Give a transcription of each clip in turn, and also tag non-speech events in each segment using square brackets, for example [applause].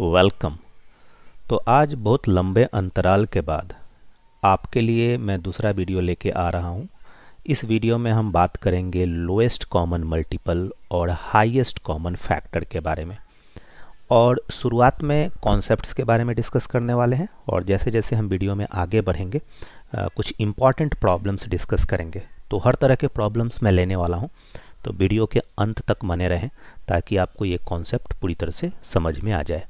Welcome तो आज बहुत लंबे अंतराल के बाद आपके लिए मैं दूसरा वीडियो लेके आ रहा हूँ इस वीडियो में हम बात करेंगे लोएस्ट कॉमन मल्टीपल और हाईएस्ट कॉमन फैक्टर के बारे में और शुरुआत में कॉन्सेप्ट्स के बारे में डिस्कस करने वाले हैं और जैसे जैसे हम वीडियो में आगे बढ़ेंगे कुछ इम्पॉर्टेंट प्रॉब्लम्स डिस्कस करेंगे तो हर तरह के प्रॉब्लम्स मैं लेने वाला हूँ तो वीडियो के अंत तक बने रहें ताकि आपको ये कॉन्सेप्ट पूरी तरह से समझ में आ जाए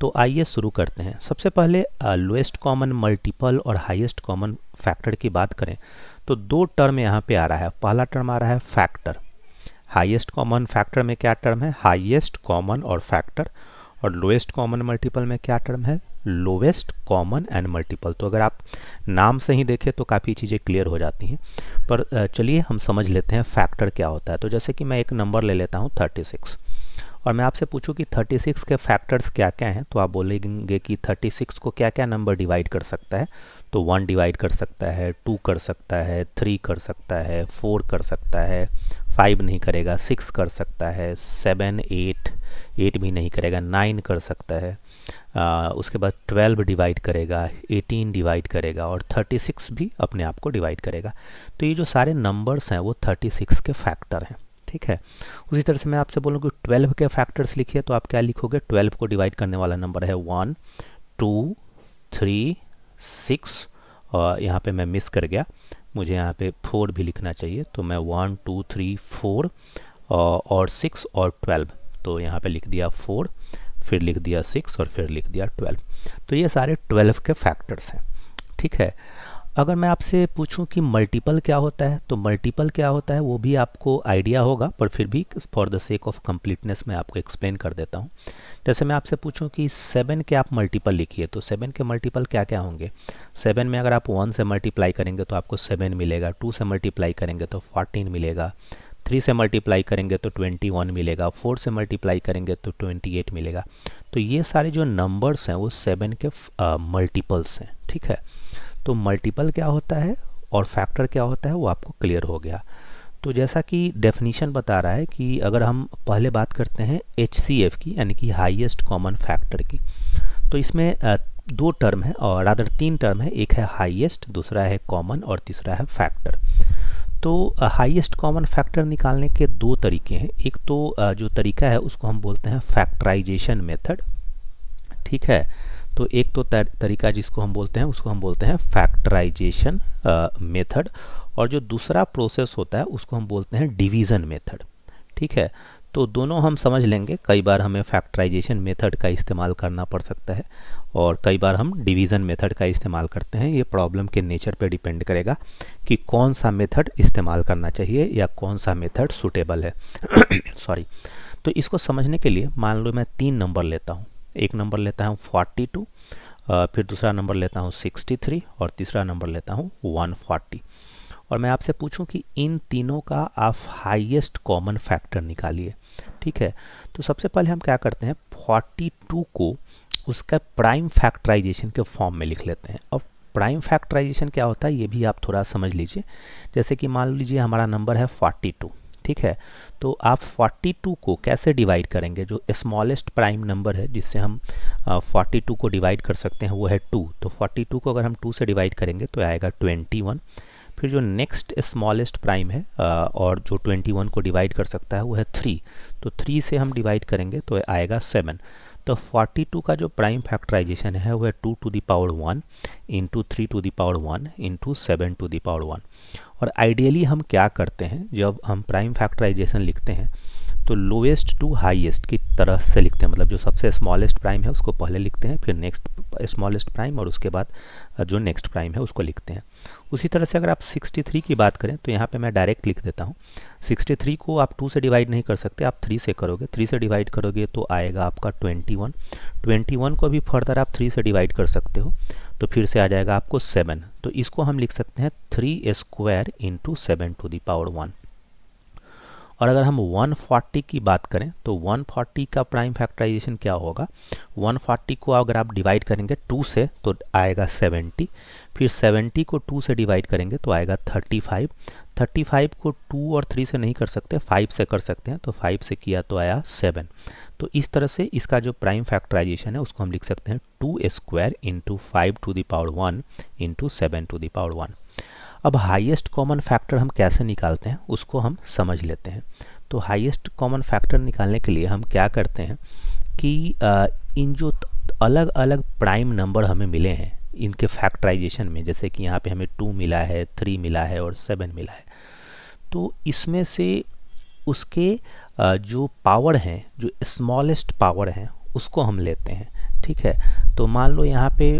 तो आइए शुरू करते हैं सबसे पहले लोएस्ट कॉमन मल्टीपल और हाईएस्ट कॉमन फैक्टर की बात करें तो दो टर्म यहाँ पे आ रहा है पहला टर्म आ रहा है फैक्टर हाईएस्ट कॉमन फैक्टर में क्या टर्म है हाईएस्ट कॉमन और फैक्टर और लोएस्ट कॉमन मल्टीपल में क्या टर्म है लोवेस्ट कॉमन एंड मल्टीपल तो अगर आप नाम से ही देखें तो काफ़ी चीज़ें क्लियर हो जाती हैं पर चलिए हम समझ लेते हैं फैक्टर क्या होता है तो जैसे कि मैं एक नंबर ले लेता हूँ थर्टी सिक्स और मैं आपसे पूछूं कि 36 के फैक्टर्स क्या क्या हैं तो आप बोलेंगे कि 36 को क्या क्या नंबर डिवाइड कर सकता है तो वन डिवाइड कर सकता है टू कर सकता है थ्री कर सकता है फोर कर सकता है फाइव नहीं करेगा सिक्स कर सकता है सेवन एट एट भी नहीं करेगा नाइन कर सकता है आ, उसके बाद ट्वेल्व डिवाइड करेगा एटीन डिवाइड करेगा और थर्टी सिक्स भी अपने आप को डिवाइड करेगा तो ये जो सारे नंबर्स हैं वो थर्टी सिक्स के फैक्टर हैं ठीक है उसी तरह से मैं आपसे बोलूँ कि ट्वेल्व के फैक्टर्स लिखिए तो आप क्या लिखोगे ट्वेल्व को डिवाइड करने वाला नंबर है वन टू थ्री सिक्स और यहाँ पे मैं मिस कर गया मुझे यहाँ पे फोर भी लिखना चाहिए तो मैं वन टू थ्री फोर और सिक्स और ट्वेल्व तो यहाँ पे लिख दिया फोर फिर लिख दिया सिक्स और फिर लिख दिया ट्वेल्व तो ये सारे ट्वेल्व के फैक्टर्स हैं ठीक है अगर मैं आपसे पूछूं कि मल्टीपल क्या होता है तो मल्टीपल क्या होता है वो भी आपको आइडिया होगा पर फिर भी for the sake of completeness मैं आपको एक्सप्लेन कर देता हूँ जैसे मैं आपसे पूछूं कि सेवन के आप मल्टीपल लिखिए तो सेवन के मल्टीपल क्या क्या होंगे सेवन में अगर आप वन से मल्टीप्लाई करेंगे तो आपको सेवन मिलेगा टू से मल्टीप्लाई करेंगे तो फोर्टीन मिलेगा थ्री से मल्टीप्लाई करेंगे तो ट्वेंटी वन मिलेगा फोर से मल्टीप्लाई करेंगे तो ट्वेंटी एट मिलेगा तो ये सारे जो नंबर्स हैं वो सेवन के मल्टीपल्स uh, हैं ठीक है तो मल्टीपल क्या होता है और फैक्टर क्या होता है वो आपको क्लियर हो गया तो जैसा कि डेफिनेशन बता रहा है कि अगर हम पहले बात करते हैं एच की यानी कि हाईएस्ट कॉमन फैक्टर की तो इसमें दो टर्म है और अदर तीन टर्म है एक है हाईएस्ट दूसरा है कॉमन और तीसरा है फैक्टर तो हाईएस्ट कॉमन फैक्टर निकालने के दो तरीके हैं एक तो जो तरीका है उसको हम बोलते हैं फैक्टराइजेशन मेथड ठीक है तो एक तो तरीका जिसको हम बोलते हैं उसको हम बोलते हैं फैक्टराइजेशन मेथड uh, और जो दूसरा प्रोसेस होता है उसको हम बोलते हैं डिवीज़न मेथड ठीक है तो दोनों हम समझ लेंगे कई बार हमें फैक्टराइजेशन मेथड का इस्तेमाल करना पड़ सकता है और कई बार हम डिवीज़न मेथड का इस्तेमाल करते हैं ये प्रॉब्लम के नेचर पे डिपेंड करेगा कि कौन सा मेथड इस्तेमाल करना चाहिए या कौन सा मेथड सूटेबल है सॉरी [coughs] तो इसको समझने के लिए मान लो मैं तीन नंबर लेता हूँ एक नंबर लेता हूँ फोर्टी टू फिर दूसरा नंबर लेता हूँ सिक्सटी थ्री और तीसरा नंबर लेता हूँ वन फोर्टी और मैं आपसे पूछूं कि इन तीनों का आप हाईएस्ट कॉमन फैक्टर निकालिए ठीक है तो सबसे पहले हम क्या करते हैं 42 को उसका प्राइम फैक्टराइजेशन के फॉर्म में लिख लेते हैं और प्राइम फैक्टराइजेशन क्या होता है ये भी आप थोड़ा समझ लीजिए जैसे कि मान लीजिए हमारा नंबर है टू ठीक है तो आप 42 को कैसे डिवाइड करेंगे जो स्मॉलेस्ट प्राइम नंबर है जिससे हम आ, 42 को डिवाइड कर सकते हैं वो है 2 तो 42 को अगर हम 2 से डिवाइड करेंगे तो आएगा 21 फिर जो नेक्स्ट स्मॉलेस्ट प्राइम है आ, और जो 21 को डिवाइड कर सकता है वो है 3 तो 3 से हम डिवाइड करेंगे तो आएगा सेवन तो 42 का जो प्राइम फैक्टराइजेशन है वह two to the power one into three to power one into seven to the power one और आइडियली हम क्या करते हैं जब हम प्राइम फैक्टराइजेशन लिखते हैं तो लोएस्ट टू हाईएस्ट की तरह से लिखते हैं मतलब जो सबसे स्मॉलेस्ट प्राइम है उसको पहले लिखते हैं फिर नेक्स्ट स्मॉलेस्ट प्राइम और उसके बाद जो नेक्स्ट प्राइम है उसको लिखते हैं उसी तरह से अगर आप 63 की बात करें तो यहाँ पे मैं डायरेक्ट लिख देता हूँ 63 को आप 2 से डिवाइड नहीं कर सकते आप 3 से करोगे 3 से डिवाइड करोगे तो आएगा आपका 21 21 को भी फर्दर आप 3 से डिवाइड कर सकते हो तो फिर से आ जाएगा आपको 7 तो इसको हम लिख सकते हैं three square into seven to the power one और अगर हम 140 की बात करें तो 140 का प्राइम फैक्टराइजेशन क्या होगा 140 को अगर आप डिवाइड करेंगे 2 से तो आएगा 70 फिर 70 को 2 से डिवाइड करेंगे तो आएगा 35 35 को 2 और 3 से नहीं कर सकते 5 से कर सकते हैं तो 5 से किया तो आया 7 तो इस तरह से इसका जो प्राइम फैक्टराइजेशन है उसको हम लिख सकते हैं two square into five to the power one into seven to the power one अब हाईएस्ट कॉमन फैक्टर हम कैसे निकालते हैं उसको हम समझ लेते हैं तो हाईएस्ट कॉमन फैक्टर निकालने के लिए हम क्या करते हैं कि इन जो अलग अलग प्राइम नंबर हमें मिले हैं इनके फैक्टराइजेशन में जैसे कि यहाँ पे हमें टू मिला है थ्री मिला है और सेवन मिला है तो इसमें से उसके जो पावर हैं जो स्मॉलेस्ट पावर हैं उसको हम लेते हैं ठीक है तो मान लो यहाँ पे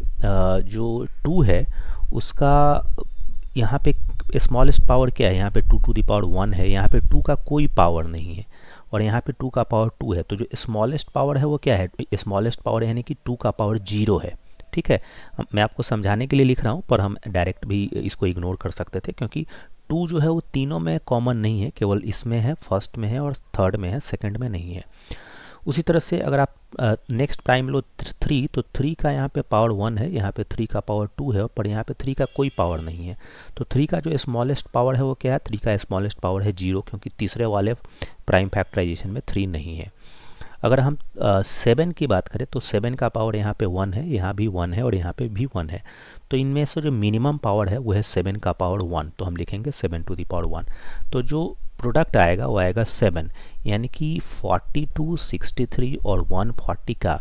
जो टू है उसका यहाँ पे स्मॉलेस्ट पावर क्या है यहाँ पे two to the power one है यहाँ पे टू का कोई पावर नहीं है और यहाँ पे टू का पावर टू है तो जो स्मॉलेस्ट पावर है वो क्या है स्मॉलेस्ट पावर यानी कि टू का पावर जीरो है ठीक है मैं आपको समझाने के लिए लिख रहा हूँ पर हम डायरेक्ट भी इसको इग्नोर कर सकते थे क्योंकि टू जो है वो तीनों में कॉमन नहीं है केवल इसमें है फर्स्ट में है और थर्ड में है सेकेंड में नहीं है उसी तरह से अगर आप नेक्स्ट प्राइम लो थ्री तो थ्री का यहाँ पे पावर वन है यहाँ पे थ्री का पावर टू है पर यहाँ पे थ्री का कोई पावर नहीं है तो थ्री का जो स्मॉलेस्ट पावर है वो क्या है थ्री का स्मॉलेस्ट पावर है जीरो क्योंकि तीसरे वाले प्राइम फैक्ट्राइजेशन में थ्री नहीं है अगर हम सेवन की बात करें तो सेवन का पावर यहाँ पे वन है यहाँ भी वन है और यहाँ पे भी वन है तो इनमें से जो मिनिमम पावर है वो है सेवन का पावर वन तो हम लिखेंगे seven to the power one तो जो प्रोडक्ट आएगा वो आएगा सेवन यानी कि फोर्टी टू सिक्सटी थ्री और वन फोर्टी का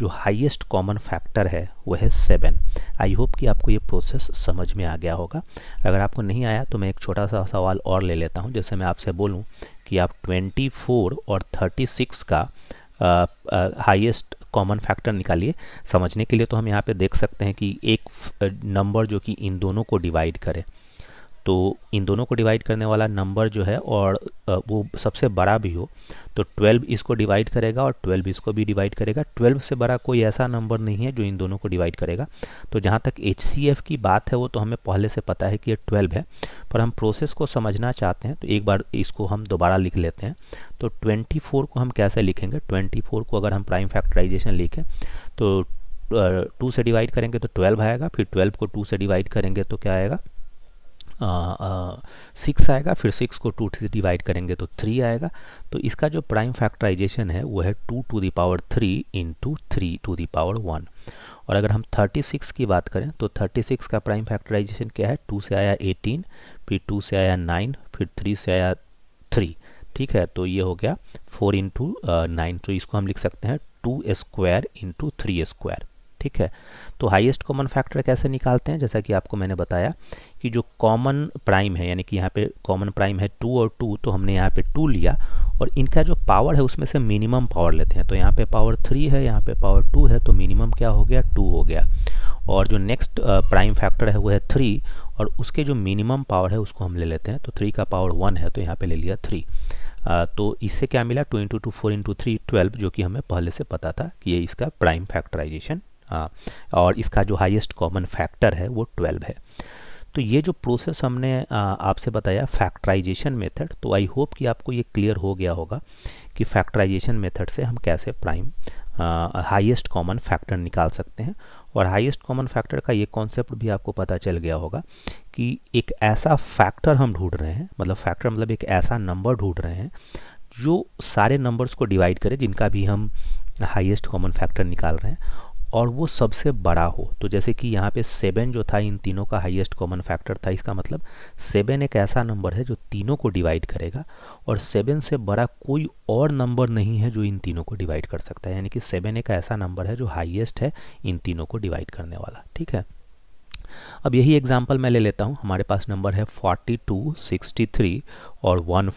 जो हाईएस्ट कॉमन फैक्टर है वो है सेवन आई होप कि आपको ये प्रोसेस समझ में आ गया होगा अगर आपको नहीं आया तो मैं एक छोटा सा सवाल और ले लेता हूँ जैसे मैं आपसे बोलूँ कि आप ट्वेंटी फोर और थर्टी सिक्स का हाईएस्ट कॉमन फैक्टर निकालिए समझने के लिए तो हम यहाँ पे देख सकते हैं कि एक नंबर जो कि इन दोनों को डिवाइड करें तो इन दोनों को डिवाइड करने वाला नंबर जो है और वो सबसे बड़ा भी हो तो 12 इसको डिवाइड करेगा और 12 इसको भी डिवाइड करेगा 12 से बड़ा कोई ऐसा नंबर नहीं है जो इन दोनों को डिवाइड करेगा तो जहाँ तक एच की बात है वो तो हमें पहले से पता है कि ये ट्वेल्व है पर हम प्रोसेस को समझना चाहते हैं तो एक बार इसको हम दोबारा लिख लेते हैं तो ट्वेंटी को हम कैसे लिखेंगे ट्वेंटी को अगर हम प्राइम फैक्ट्राइजेशन लिखें तो टू से डिवाइड करेंगे तो ट्वेल्व आएगा फिर ट्वेल्व को टू से डिवाइड करेंगे तो क्या आएगा सिक्स आएगा फिर सिक्स को टू से डिवाइड करेंगे तो थ्री आएगा तो इसका जो प्राइम फैक्टराइजेशन है वो है two to the power three into three to the power one और अगर हम 36 की बात करें तो 36 का प्राइम फैक्टराइजेशन क्या है 2 से आया 18 फिर 2 से आया 9 फिर 3 से आया 3 ठीक है तो ये हो गया 4 इंटू नाइन तो इसको हम लिख सकते हैं two square into three square ठीक है तो हाईएस्ट कॉमन फैक्टर कैसे निकालते हैं जैसा कि आपको मैंने बताया कि जो कॉमन प्राइम है यानी कि यहाँ पे कॉमन प्राइम है टू और टू तो हमने यहाँ पे टू लिया और इनका जो पावर है उसमें से मिनिमम पावर लेते हैं तो यहाँ पे पावर थ्री है यहाँ पे पावर टू है तो मिनिमम क्या हो गया टू हो गया और जो नेक्स्ट प्राइम फैक्टर है वो है थ्री और उसके जो मिनिमम पावर है उसको हम ले लेते हैं तो थ्री का पावर वन है तो यहाँ पर ले लिया थ्री तो इससे क्या मिला two into two four into three twelve जो कि हमें पहले से पता था कि ये इसका प्राइम फैक्टराइजेशन और इसका जो हाईएस्ट कॉमन फैक्टर है वो ट्वेल्व है तो ये जो प्रोसेस हमने आपसे बताया फैक्टराइजेशन मेथड तो आई होप कि आपको ये क्लियर हो गया होगा कि फैक्टराइजेशन मेथड से हम कैसे प्राइम हाईएस्ट कॉमन फैक्टर निकाल सकते हैं और हाईएस्ट कॉमन फैक्टर का ये कॉन्सेप्ट भी आपको पता चल गया होगा कि एक ऐसा फैक्टर हम ढूंढ रहे हैं मतलब फैक्टर मतलब एक ऐसा नंबर ढूंढ रहे हैं जो सारे नंबर्स को डिवाइड करें जिनका भी हम हाईएस्ट कॉमन फैक्टर निकाल रहे हैं और वो सबसे बड़ा हो तो जैसे कि यहाँ पे सेवन जो था इन तीनों का हाईएस्ट कॉमन फैक्टर था इसका मतलब सेवन एक ऐसा नंबर है जो तीनों को डिवाइड करेगा और सेवन से बड़ा कोई और नंबर नहीं है जो इन तीनों को डिवाइड कर सकता है यानी कि सेवन एक ऐसा नंबर है जो हाईएस्ट है इन तीनों को डिवाइड करने वाला ठीक है अब यही एग्जाम्पल मैं ले लेता हूँ हमारे पास नंबर है फोर्टी टू और वन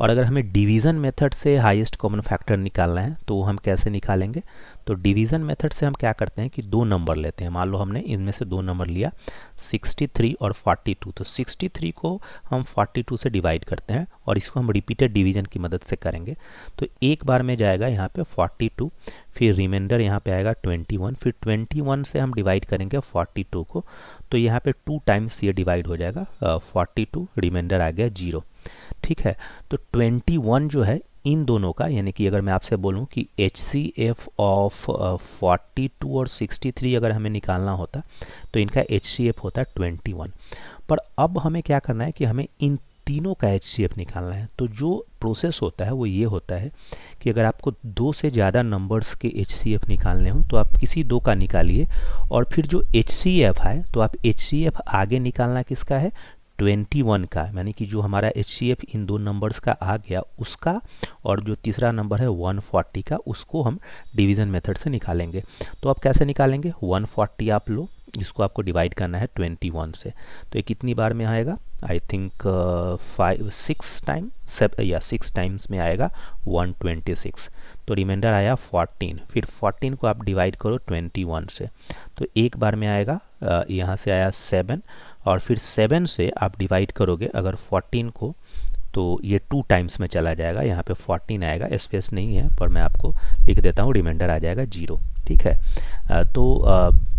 और अगर हमें डिवीज़न मेथड से हाईएस्ट कॉमन फैक्टर निकालना है तो हम कैसे निकालेंगे तो डिवीज़न मेथड से हम क्या करते हैं कि दो नंबर लेते हैं मान लो हमने इनमें से दो नंबर लिया 63 और 42 तो 63 को हम 42 से डिवाइड करते हैं और इसको हम रिपीटेड डिवीजन की मदद से करेंगे तो एक बार में जाएगा यहाँ पे 42 फिर रिमाइंडर यहाँ पे आएगा 21 फिर 21 से हम डिवाइड करेंगे 42 को तो यहाँ पे टू टाइम्स ये डिवाइड हो जाएगा फोर्टी टू रिमाइंडर आ गया जीरो ठीक है तो ट्वेंटी जो है इन दोनों का यानी कि अगर मैं आपसे बोलूं कि H C F of forty two और सिक्सटी थ्री अगर हमें निकालना होता तो इनका एच सी एफ होता ट्वेंटी वन पर अब हमें क्या करना है कि हमें इन तीनों का एच सी एफ निकालना है तो जो प्रोसेस होता है वो ये होता है कि अगर आपको दो से ज़्यादा नंबर्स के एच सी एफ निकालने हों तो आप किसी दो का निकालिए और फिर जो एच सी एफ है तो आप एच सी एफ आगे निकालना किसका है 21 का यानी कि जो हमारा एच इन दो नंबर्स का आ गया उसका और जो तीसरा नंबर है 140 का उसको हम डिवीज़न मेथड से निकालेंगे तो आप कैसे निकालेंगे 140 आप लो जिसको आपको डिवाइड करना है 21 से तो ये कितनी बार में आएगा I think five six time या सिक्स टाइम्स में आएगा 126 तो रिमाइंडर आया 14 फिर 14 को आप डिवाइड करो 21 से तो एक बार में आएगा uh, यहाँ से आया सेवन और फिर सेवन से आप डिवाइड करोगे अगर फोर्टीन को तो ये टू टाइम्स में चला जाएगा यहाँ पे फोर्टीन आएगा स्पेस नहीं है पर मैं आपको लिख देता हूँ रिमाइंडर आ जाएगा जीरो ठीक है तो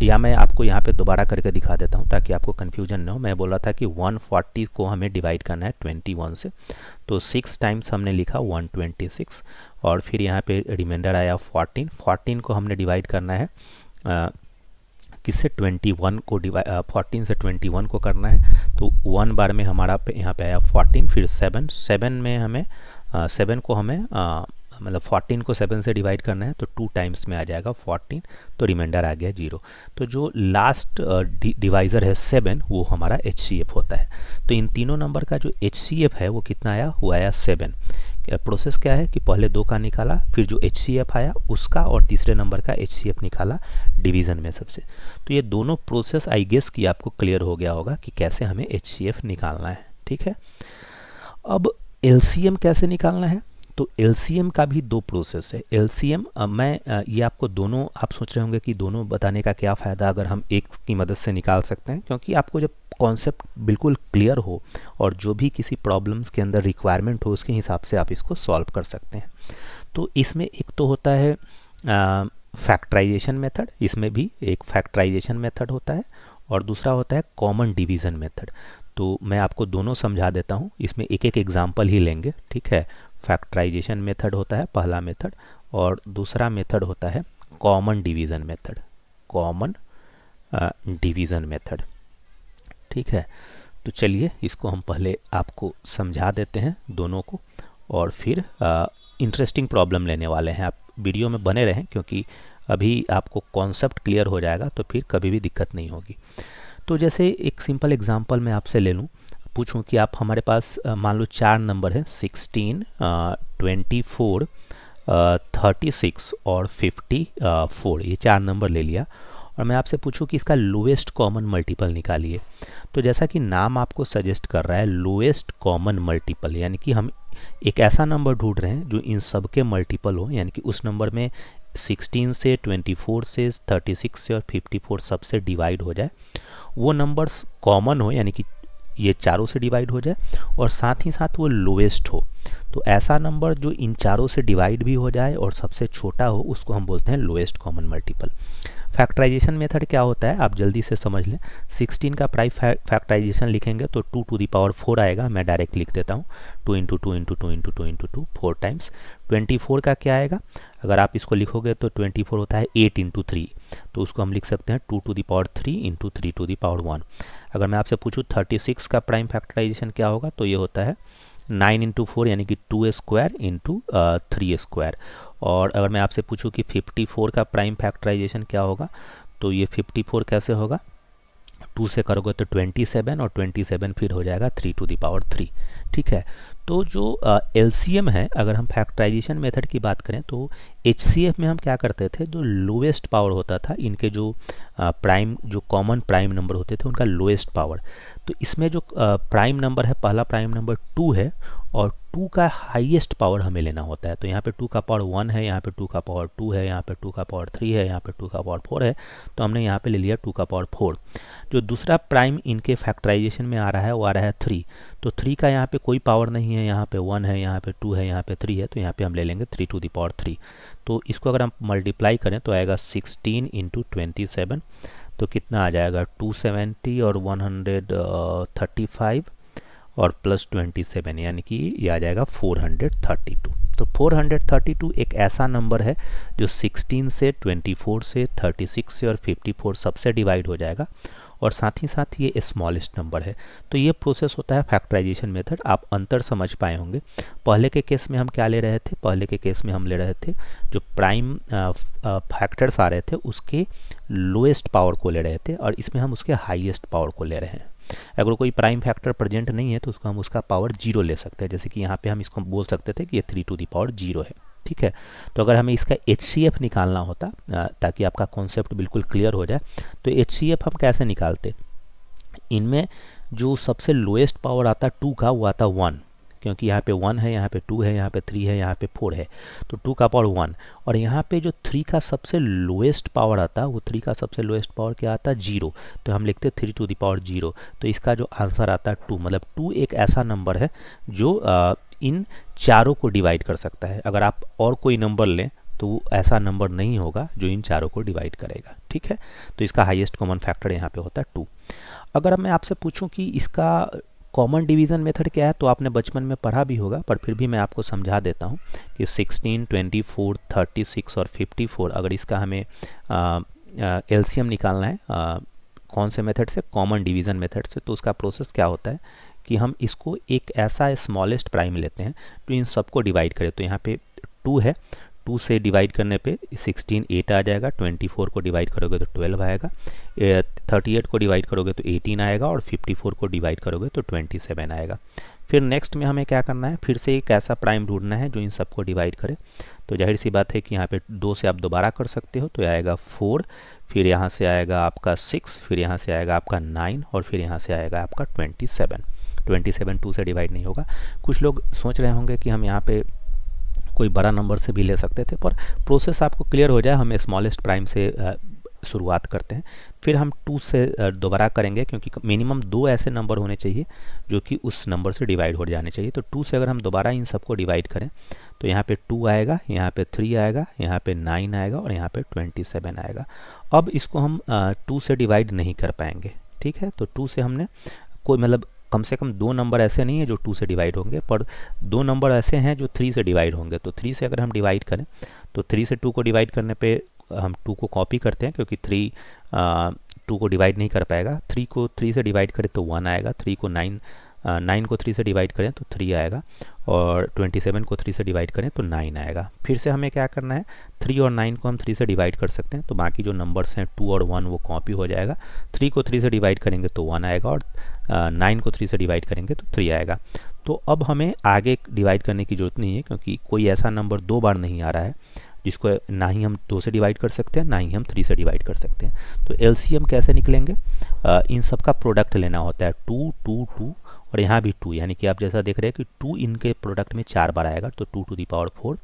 या मैं आपको यहाँ पे दोबारा करके दिखा देता हूँ ताकि आपको कन्फ्यूजन ना हो मैं बोला था कि 140 को हमें डिवाइड करना है 21 से तो सिक्स टाइम्स हमने लिखा 126 और फिर यहाँ पे रिमाइंडर आया 14 14 को हमने डिवाइड करना है किससे 21 को डिवाइड फोर्टीन uh, से 21 को करना है तो वन बार में हमारा पे यहाँ पे आया 14 फिर 7 7 में हमें सेवन uh, 7 को हमें uh, मतलब 14 को 7 से डिवाइड करना है तो टू टाइम्स में आ जाएगा 14 तो रिमाइंडर आ गया जीरो तो जो लास्ट डिवाइज़र है 7 वो हमारा एच होता है तो इन तीनों नंबर का जो एच है वो कितना आया हुआ आया सेवन प्रोसेस क्या है कि पहले दो का निकाला फिर जो एच आया उसका और तीसरे नंबर का एच निकाला डिवीज़न में सबसे तो ये दोनों प्रोसेस आई गेस कि आपको क्लियर हो गया होगा कि कैसे हमें एच निकालना है ठीक है अब एल कैसे निकालना है तो एल का भी दो प्रोसेस है एल मैं ये आपको दोनों आप सोच रहे होंगे कि दोनों बताने का क्या फ़ायदा अगर हम एक की मदद से निकाल सकते हैं क्योंकि आपको जब कॉन्सेप्ट बिल्कुल क्लियर हो और जो भी किसी प्रॉब्लम्स के अंदर रिक्वायरमेंट हो उसके हिसाब से आप इसको सॉल्व कर सकते हैं तो इसमें एक तो होता है फैक्टराइजेशन मेथड इसमें भी एक फैक्टराइजेशन मेथड होता है और दूसरा होता है कॉमन डिवीज़न मेथड तो मैं आपको दोनों समझा देता हूँ इसमें एक एक एग्जाम्पल ही लेंगे ठीक है फैक्ट्राइजेशन मेथड होता है पहला मेथड और दूसरा मेथड होता है common division method common division method ठीक है तो चलिए इसको हम पहले आपको समझा देते हैं दोनों को और फिर इंटरेस्टिंग प्रॉब्लम लेने वाले हैं आप वीडियो में बने रहें क्योंकि अभी आपको कॉन्सेप्ट क्लियर हो जाएगा तो फिर कभी भी दिक्कत नहीं होगी तो जैसे एक सिंपल एग्जाम्पल मैं आपसे ले लूँ पूछूँ कि आप हमारे पास मान लो चार नंबर हैं sixteen twenty four thirty six और फिफ्टी फोर ये चार नंबर ले लिया और मैं आपसे पूछूं कि इसका लोएस्ट कॉमन मल्टीपल निकालिए तो जैसा कि नाम आपको सजेस्ट कर रहा है लोएस्ट कॉमन मल्टीपल यानी कि हम एक ऐसा नंबर ढूंढ रहे हैं जो इन सब के मल्टीपल हो यानी कि उस नंबर में 16 से 24 से 36 से और 54 सबसे डिवाइड हो जाए वो नंबर्स कॉमन हो यानी कि ये चारों से डिवाइड हो जाए और साथ ही साथ वो लोएस्ट हो तो ऐसा नंबर जो इन चारों से डिवाइड भी हो जाए और सबसे छोटा हो उसको हम बोलते हैं lowest common multiple factorisation method क्या होता है आप जल्दी से समझ लें 16 का प्राइस फैक्टराइजेशन लिखेंगे तो 2 टू दी पावर 4 आएगा मैं डायरेक्ट लिख देता हूँ 2 into two into two into two into two four times 24 का क्या आएगा अगर आप इसको लिखोगे तो 24 होता है 8 इंटू थ्री तो उसको हम लिख सकते हैं 2 to the power 3 into three to the power 1 अगर मैं आपसे पूछूँ सिक्स का प्राइम फैक्टराइजेशन क्या होगा तो ये होता है नाइन इंटू फोर यानी कि two square into three square और अगर मैं आपसे पूछूं कि 54 का प्राइम फैक्टराइजेशन क्या होगा तो ये 54 कैसे होगा टू से करोगे तो 27 और 27 फिर हो जाएगा three to the power three ठीक है तो जो एल uh, है अगर हम फैक्टराइजेशन मेथड की बात करें तो एच में हम क्या करते थे जो लोएस्ट पावर होता था इनके जो प्राइम जो कॉमन प्राइम नंबर होते थे उनका लोएस्ट पावर तो इसमें जो प्राइम नंबर है पहला प्राइम नंबर टू है और टू का हाईएस्ट पावर हमें लेना होता है तो यहाँ पे टू का पावर वन है यहाँ पे टू का पावर टू है यहाँ पे टू का पावर थ्री है यहाँ पे टू का पावर फोर है तो हमने यहाँ पे ले लिया टू का पावर फोर जो दूसरा प्राइम इनके फैक्टराइजेशन में आ रहा है वो आ रहा है थ्री तो थ्री का यहाँ पे कोई पावर नहीं है यहाँ पे वन है यहाँ पे टू है यहाँ पे थ्री है तो यहाँ पे हम ले लेंगे three to the power three तो इसको अगर हम मल्टीप्लाई करें तो आएगा 16 इंटू ट्वेंटी तो कितना आ जाएगा 270 और 135 और प्लस 27 यानी कि ये आ जाएगा 432 तो 432 एक ऐसा नंबर है जो 16 से 24 से 36 से और 54 सबसे डिवाइड हो जाएगा और साथ ही साथ ये स्मॉलेस्ट नंबर है तो ये प्रोसेस होता है फैक्टराइजेशन मेथड आप अंतर समझ पाए होंगे पहले के केस में हम क्या ले रहे थे पहले के केस में हम ले रहे थे जो प्राइम फैक्टर्स आ रहे थे उसके लोएस्ट पावर को ले रहे थे और इसमें हम उसके हाइएस्ट पावर को ले रहे हैं अगर कोई प्राइम फैक्टर प्रेजेंट नहीं है तो उसको हम उसका पावर जीरो ले सकते हैं जैसे कि यहाँ पे हम इसको बोल सकते थे कि ये three to the power zero है ठीक है तो अगर हमें इसका एच निकालना होता ताकि आपका कॉन्सेप्ट बिल्कुल क्लियर हो जाए तो एच हम कैसे निकालते इनमें जो सबसे लोएस्ट पावर आता टू का वो आता वन क्योंकि यहाँ पे वन है यहाँ पे टू है यहाँ पे थ्री है यहाँ पे फोर है तो टू का पावर वन और यहाँ पे जो थ्री का सबसे लोएस्ट पावर आता वो थ्री का सबसे लोएस्ट पावर क्या आता है जीरो तो हम लिखते three to the power zero तो इसका जो आंसर आता है टू मतलब टू एक ऐसा नंबर है जो आ, इन चारों को डिवाइड कर सकता है अगर आप और कोई नंबर लें तो ऐसा नंबर नहीं होगा जो इन चारों को डिवाइड करेगा ठीक है तो इसका हाईएस्ट कॉमन फैक्टर यहाँ पे होता है टू अगर मैं आपसे पूछूं कि इसका कॉमन डिवीज़न मेथड क्या है तो आपने बचपन में पढ़ा भी होगा पर फिर भी मैं आपको समझा देता हूँ कि 16, 24, 36 और 54 अगर इसका हमें एलसीएम निकालना है आ, कौन से मेथड से कॉमन डिवीज़न मेथड से तो उसका प्रोसेस क्या होता है कि हम इसको एक ऐसा स्मॉलेस्ट प्राइम लेते हैं तो इन सबको डिवाइड करें तो यहाँ पर टू है टू से डिवाइड करने पे सिक्सटीन एट आ जाएगा ट्वेंटी फोर को डिवाइड करोगे तो ट्वेल्व आएगा थर्टी एट को डिवाइड करोगे तो एटीन आएगा और फिफ्टी फोर को डिवाइड करोगे तो ट्वेंटी सेवन आएगा फिर नेक्स्ट में हमें क्या करना है फिर से एक ऐसा प्राइम ढूंढना है जो इन सबको डिवाइड करे तो जाहिर सी बात है कि यहाँ पे दो से आप दोबारा कर सकते हो तो आएगा फोर फिर यहाँ से आएगा आपका सिक्स फिर यहाँ से आएगा आपका नाइन और फिर यहाँ से आएगा आपका twenty seven twenty seven two से डिवाइड नहीं होगा कुछ लोग सोच रहे होंगे कि हम यहाँ पे कोई बड़ा नंबर से भी ले सकते थे पर प्रोसेस आपको क्लियर हो जाए हम स्मॉलेस्ट प्राइम से शुरुआत करते हैं फिर हम टू से दोबारा करेंगे क्योंकि मिनिमम दो ऐसे नंबर होने चाहिए जो कि उस नंबर से डिवाइड हो जाने चाहिए तो टू से अगर हम दोबारा इन सबको डिवाइड करें तो यहाँ पे टू आएगा यहाँ पे थ्री आएगा यहाँ पे नाइन आएगा और यहाँ पे ट्वेंटी सेवन आएगा अब इसको हम टू से डिवाइड नहीं कर पाएंगे ठीक है तो टू से हमने कोई मतलब कम से कम दो नंबर ऐसे नहीं है जो टू से डिवाइड होंगे पर दो नंबर ऐसे हैं जो थ्री से डिवाइड होंगे तो थ्री से अगर हम डिवाइड करें तो थ्री से टू को डिवाइड करने पे हम टू को कॉपी करते हैं क्योंकि थ्री टू को डिवाइड नहीं कर पाएगा थ्री को थ्री से डिवाइड करें तो वन आएगा थ्री को नाइन नाइन को थ्री से डिवाइड करें तो थ्री आएगा और ट्वेंटी सेवन को थ्री से डिवाइड करें तो नाइन आएगा फिर से हमें क्या करना है थ्री और नाइन को हम थ्री से डिवाइड कर सकते हैं तो बाकी जो नंबर्स हैं टू और वन वो कॉपी हो जाएगा थ्री को थ्री से डिवाइड करेंगे तो वन आएगा और नाइन को थ्री से डिवाइड करेंगे तो थ्री आएगा तो अब हमें आगे डिवाइड करने की ज़रूरत नहीं है क्योंकि कोई ऐसा नंबर दो बार नहीं आ रहा है जिसको ना ही हम दो से डिवाइड कर सकते हैं ना ही हम थ्री से डिवाइड कर सकते हैं तो एल कैसे निकलेंगे आ, इन सब का प्रोडक्ट लेना होता है टू टू टू और यहाँ भी टू यानी कि आप जैसा देख रहे हैं कि टू इनके प्रोडक्ट में चार बार आएगा तो two to the power four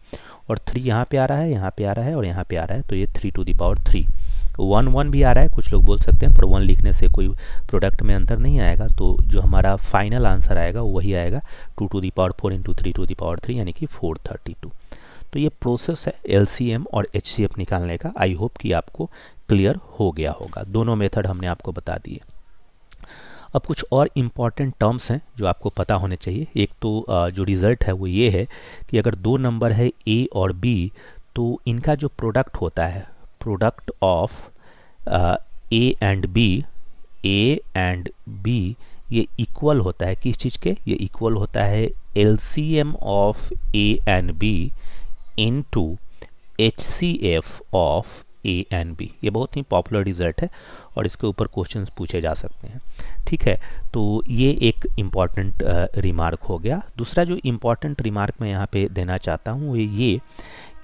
और थ्री यहाँ पे आ रहा है यहाँ पे आ रहा है और यहाँ पे आ रहा है तो ये three to the power three one one भी आ रहा है कुछ लोग बोल सकते हैं पर वन लिखने से कोई प्रोडक्ट में अंतर नहीं आएगा तो जो हमारा फाइनल आंसर आएगा वही आएगा two to the power four into three to the power three यानी कि फोर थर्टी टू तो ये प्रोसेस है एल और एच निकालने का आई होप कि आपको क्लियर हो गया होगा दोनों मेथड हमने आपको बता दिए अब कुछ और इम्पॉर्टेंट टर्म्स हैं जो आपको पता होने चाहिए एक तो जो रिज़ल्ट है वो ये है कि अगर दो नंबर है ए और बी तो इनका जो प्रोडक्ट होता है product of A and B A and B ये इक्वल होता है किस चीज़ के ये इक्वल होता है L C M of A and B into H C F of A and B ये बहुत ही पॉपुलर रिजल्ट है और इसके ऊपर क्वेश्चंस पूछे जा सकते हैं ठीक है तो ये एक इम्पॉर्टेंट रिमार्क हो गया दूसरा जो इम्पॉर्टेंट रिमार्क मैं यहाँ पे देना चाहता हूँ वो ये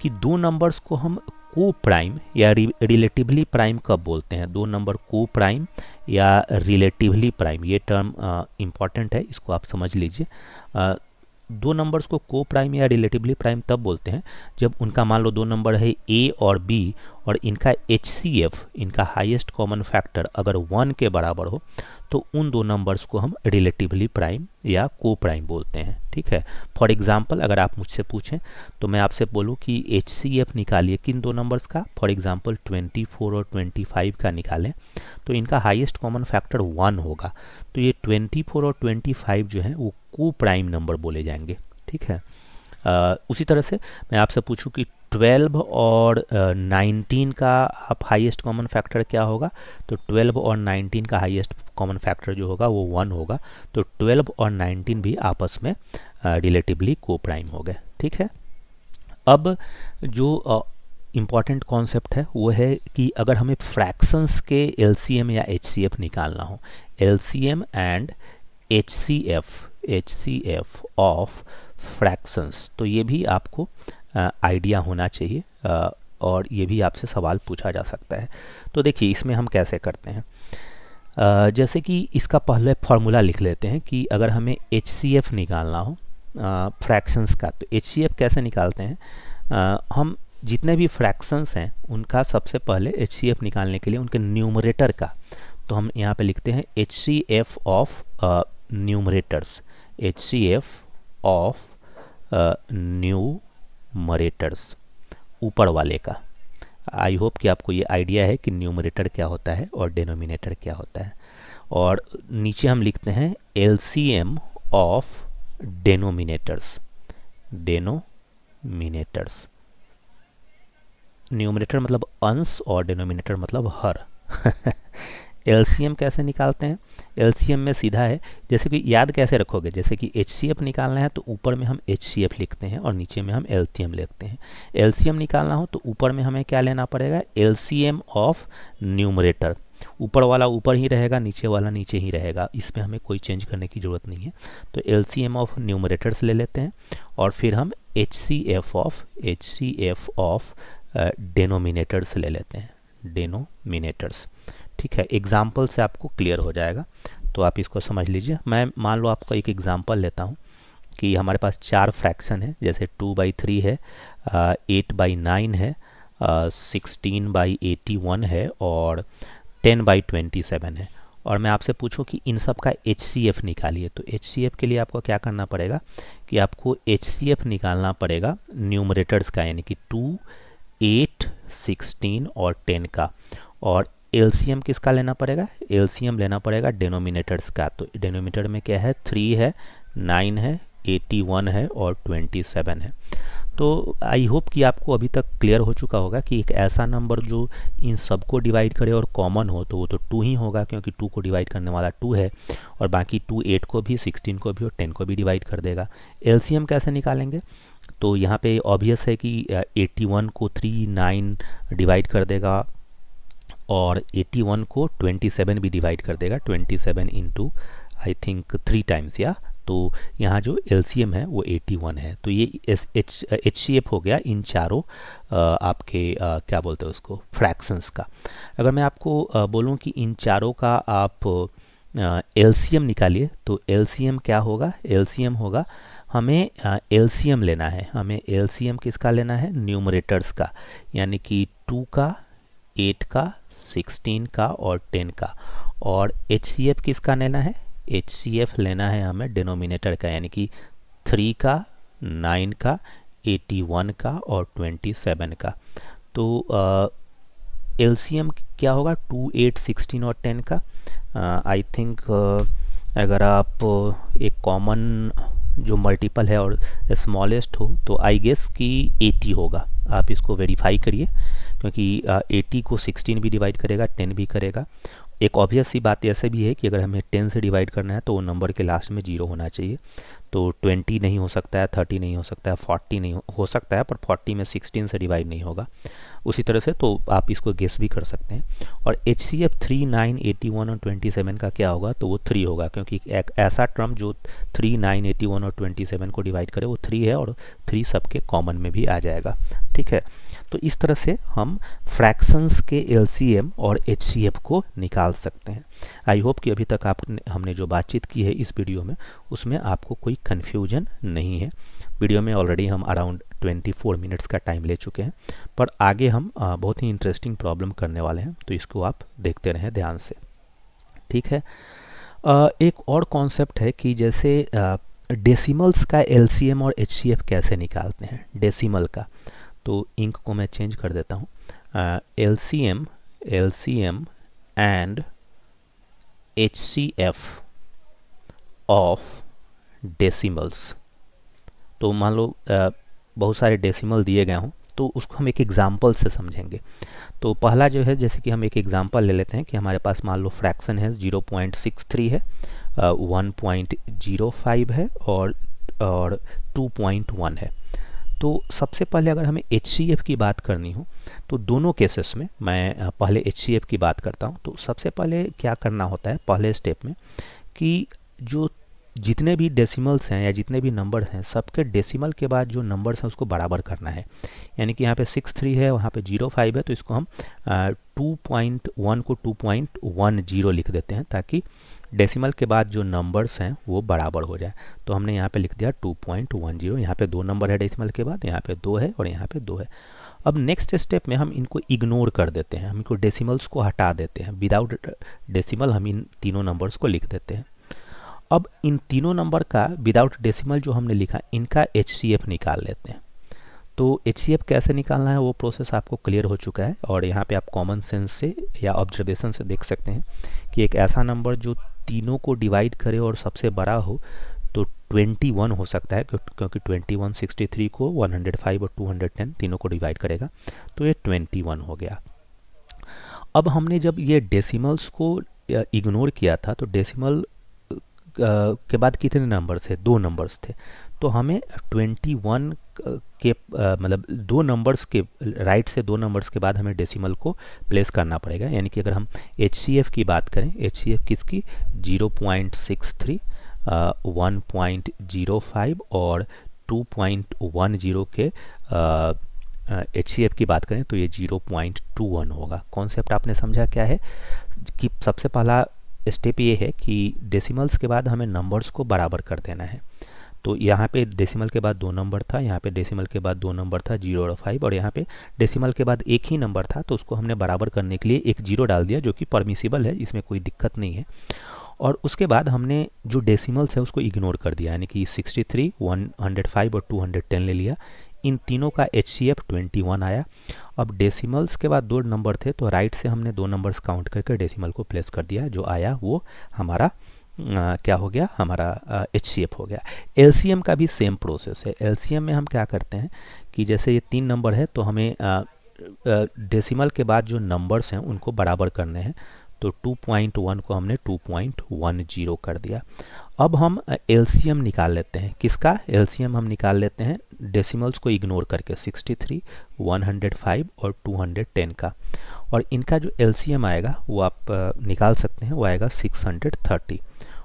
कि दो नंबर्स को हम को प्राइम या रिलेटिवली प्राइम कब बोलते हैं दो नंबर को प्राइम या रिलेटिवली प्राइम ये टर्म इम्पॉर्टेंट है इसको आप समझ लीजिए दो नंबर्स को को प्राइम या रिलेटिवली प्राइम तब बोलते हैं जब उनका मान लो दो नंबर है ए और बी और इनका एच इनका हाईएस्ट कॉमन फैक्टर अगर वन के बराबर हो तो उन दो नंबर्स को हम रिलेटिवली प्राइम या को प्राइम बोलते हैं ठीक है फॉर एग्जाम्पल अगर आप मुझसे पूछें तो मैं आपसे बोलूँ कि एच सी एफ निकालिए किन दो नंबर्स का फॉर एग्जाम्पल ट्वेंटी फोर और ट्वेंटी फाइव का निकालें तो इनका हाईएस्ट कॉमन फैक्टर वन होगा तो ये ट्वेंटी फोर और ट्वेंटी फाइव जो है वो को प्राइम नंबर बोले जाएंगे ठीक है उसी तरह से मैं आपसे पूछूं कि 12 और 19 का आप हाईएस्ट कॉमन फैक्टर क्या होगा तो 12 और नाइनटीन का हाईएस्ट कॉमन फैक्टर जो होगा वो वन होगा तो 12 और 19 भी आपस में रिलेटिवली को प्राइम हो गए ठीक है अब जो इम्पॉर्टेंट कॉन्सेप्ट है वो है कि अगर हमें फ्रैक्शंस के एल या एच निकालना हो L and H C F of fractions तो ये भी आपको आइडिया होना चाहिए आ, और ये भी आपसे सवाल पूछा जा सकता है तो देखिए इसमें हम कैसे करते हैं आ, जैसे कि इसका पहले फार्मूला लिख लेते हैं कि अगर हमें एच निकालना हो फ्रैक्शंस का तो एच कैसे निकालते हैं आ, हम जितने भी फ्रैक्शंस हैं उनका सबसे पहले एच निकालने के लिए उनके न्यूमरेटर का तो हम यहाँ पे लिखते हैं H C F of numerators H C F of numerators ऊपर वाले का आई होप कि आपको ये आइडिया है कि न्यूमरेटर क्या होता है और डेनोमिनेटर क्या होता है और नीचे हम लिखते हैं L C M of denominators denominators numerator मतलब अंश और डेनोमिनेटर मतलब हर एल सी एम कैसे निकालते हैं एलसीएम में सीधा है जैसे कि याद कैसे रखोगे जैसे कि एच निकालना है तो ऊपर में हम एच लिखते हैं और नीचे में हम एल लिखते हैं एल निकालना हो तो ऊपर में हमें क्या लेना पड़ेगा एल ऑफ न्यूमरेटर ऊपर वाला ऊपर ही रहेगा नीचे वाला नीचे ही रहेगा इसमें हमें कोई चेंज करने की ज़रूरत नहीं है तो एल ऑफ न्यूमरेटर्स ले लेते हैं और फिर हम H of H of denominators ले लेते हैं डेनोमिनेटर्स ठीक है एग्जाम्पल से आपको क्लियर हो जाएगा तो आप इसको समझ लीजिए मैं मान लो आपका एक एग्जाम्पल लेता हूँ कि हमारे पास चार फ्रैक्शन है जैसे टू बाई थ्री है एट बाई नाइन है सिक्सटीन बाई एटी वन है और टेन बाई ट्वेंटी सेवन है और मैं आपसे पूछूं कि इन सब का एच निकालिए तो एच के लिए आपको क्या करना पड़ेगा कि आपको एच निकालना पड़ेगा न्यूमरेटर्स का यानी कि टू एट सिक्सटीन और टेन का और एलसीएम किसका लेना पड़ेगा एलसीएम लेना पड़ेगा डेनोमिनेटर्स का तो डेनोमीटर में क्या है थ्री है नाइन है एटी वन है और ट्वेंटी सेवन है तो आई होप कि आपको अभी तक क्लियर हो चुका होगा कि एक ऐसा नंबर जो इन सबको डिवाइड करे और कॉमन हो तो वो तो टू ही होगा क्योंकि टू को डिवाइड करने वाला टू है और बाकी टू एट को भी सिक्सटीन को भी और टेन को भी डिवाइड कर देगा एल कैसे निकालेंगे तो यहाँ पे ऑब्वियस है कि एट्टी वन को थ्री नाइन डिवाइड कर देगा और 81 को 27 भी डिवाइड कर देगा 27 seven into I think three times या तो यहाँ जो एल है वो 81 है तो ये एच एफ हो गया इन चारों आपके आ, क्या बोलते हैं उसको फ्रैक्शंस का अगर मैं आपको बोलूँ कि इन चारों का आप एल निकालिए तो एल क्या होगा एल होगा हमें एल लेना है हमें एल किसका लेना है न्यूमरेटर्स का यानी कि टू का एट का सिक्सटीन का और टेन का और एच किसका लेना है एच लेना है हमें डिनोमिनेटर का यानी कि थ्री का नाइन का वन का और ट्वेंटी सेवन का तो एल एम क्या होगा टू एट सिक्सटीन और टेन का आई uh, थिंक uh, अगर आप uh, एक कॉमन जो मल्टीपल है और स्मॉलेस्ट हो तो आई गेस कि एटी होगा आप इसको वेरीफाई करिए क्योंकि एटी को सिक्सटीन भी डिवाइड करेगा टेन भी करेगा एक ऑब्वियस सी बात ऐसे भी है कि अगर हमें टेन से डिवाइड करना है तो वो नंबर के लास्ट में जीरो होना चाहिए तो ट्वेंटी नहीं हो सकता है थर्टी नहीं हो सकता है फोर्टी नहीं हो सकता है पर फोर्टी में सिक्सटीन से डिवाइड नहीं होगा उसी तरह से तो आप इसको गेस भी कर सकते हैं और H C F three nine eighty one और ट्वेंटी सेवन का क्या होगा तो वो थ्री होगा क्योंकि एक ऐसा टर्म जो थ्री नाइन एटी वन और ट्वेंटी सेवन को डिवाइड करे वो थ्री है और थ्री सबके कॉमन में भी आ जाएगा ठीक है तो इस तरह से हम फ्रैक्शंस के एल और एच को निकाल सकते हैं आई होप कि अभी तक आप हमने जो बातचीत की है इस वीडियो में उसमें आपको कोई कन्फ्यूजन नहीं है वीडियो में ऑलरेडी हम अराउंड 24 मिनट्स का टाइम ले चुके हैं पर आगे हम बहुत ही इंटरेस्टिंग प्रॉब्लम करने वाले हैं तो इसको आप देखते रहें ध्यान से ठीक है एक और कॉन्सेप्ट है कि जैसे डेसिमल्स का एल और एच कैसे निकालते हैं डेसीमल का तो इंक को मैं चेंज कर देता हूँ L L C M C M and H C F of decimals तो मान लो बहुत सारे डेसीमल दिए गए हों तो उसको हम एक एग्जाम्पल से समझेंगे तो पहला जो है जैसे कि हम एक एग्जाम्पल ले लेते हैं कि हमारे पास मान लो फ्रैक्शन है ज़ीरो पॉइंट सिक्स थ्री है वन पॉइंट जीरो फाइव है और और टू पॉइंट वन है तो सबसे पहले अगर हमें एच की बात करनी हो तो दोनों केसेस में मैं पहले एच की बात करता हूँ तो सबसे पहले क्या करना होता है पहले स्टेप में कि जो जितने भी डेसिमल्स हैं या जितने भी नंबर हैं सबके डेसिमल के बाद जो नंबर्स हैं उसको बराबर करना है यानी कि यहाँ पे सिक्स थ्री है वहाँ पे जीरो फाइव है तो इसको हम टू पॉइंट वन को टू पॉइंट वन जीरो लिख देते हैं ताकि डेसिमल के बाद जो नंबर्स हैं वो बराबर हो जाए तो हमने यहाँ पे लिख दिया 2.10 पॉइंट वन जीरो यहाँ पर दो नंबर है डेसिमल के बाद यहाँ पे दो है और यहाँ पे दो है अब नेक्स्ट स्टेप में हम इनको इग्नोर कर देते हैं हम इनको डेसिमल्स को हटा देते हैं विदाउट डेसिमल हम इन तीनों नंबर्स को लिख देते हैं अब इन तीनों नंबर का विदाउट डेसिमल जो हमने लिखा इनका एच निकाल लेते हैं तो एच कैसे निकालना है वो प्रोसेस आपको क्लियर हो चुका है और यहाँ पे आप कॉमन सेंस से या ऑब्जर्वेशन से देख सकते हैं कि एक ऐसा नंबर जो तीनों को डिवाइड करे और सबसे बड़ा हो तो 21 हो सकता है क्योंकि 21 63 को 105 और 210 तीनों को डिवाइड करेगा तो ये 21 हो गया अब हमने जब ये डेसिमल्स को इग्नोर किया था तो डेसिमल के बाद कितने नंबर्स थे दो नंबर्स थे तो हमें 21 के मतलब दो नंबर्स के राइट से दो नंबर्स के बाद हमें डेसिमल को प्लेस करना पड़ेगा यानी कि अगर हम एच की बात करें एच किसकी 0.63 फाइव और 2.10 के एच uh, की बात करें तो ये 0.21 होगा कॉन्सेप्ट आपने समझा क्या है कि सबसे पहला स्टेप ये है कि डेसिमल्स के बाद हमें नंबर्स को बराबर कर देना है तो यहाँ पे डेसिमल के बाद दो नंबर था यहाँ पे डेसिमल के बाद दो नंबर था जीरो और फाइव और यहाँ पे डेसिमल के बाद एक ही नंबर था तो उसको हमने बराबर करने के लिए एक जीरो डाल दिया जो कि परमिसिबल है इसमें कोई दिक्कत नहीं है और उसके बाद हमने जो डेसिमल्स है उसको इग्नोर कर दिया यानी कि 63, 105 और 210 ले लिया इन तीनों का H C F twenty one आया अब डेसिमल्स के बाद दो नंबर थे तो राइट से हमने दो नंबर्स काउंट करके डेसिमल को प्लेस कर दिया जो आया वो हमारा आ, क्या हो गया हमारा एच सी एफ हो गया एल सी एम का भी सेम प्रोसेस है एल सी एम में हम क्या करते हैं कि जैसे ये तीन नंबर है तो हमें डेसिमल के बाद जो नंबर्स हैं उनको बराबर करने हैं तो 2.1 को हमने 2.10 कर दिया अब हम एल निकाल लेते हैं किसका एल हम निकाल लेते हैं डेसिमल्स को इग्नोर करके 63, 105 और 210 का और इनका जो एल आएगा वो आप निकाल सकते हैं वो आएगा 630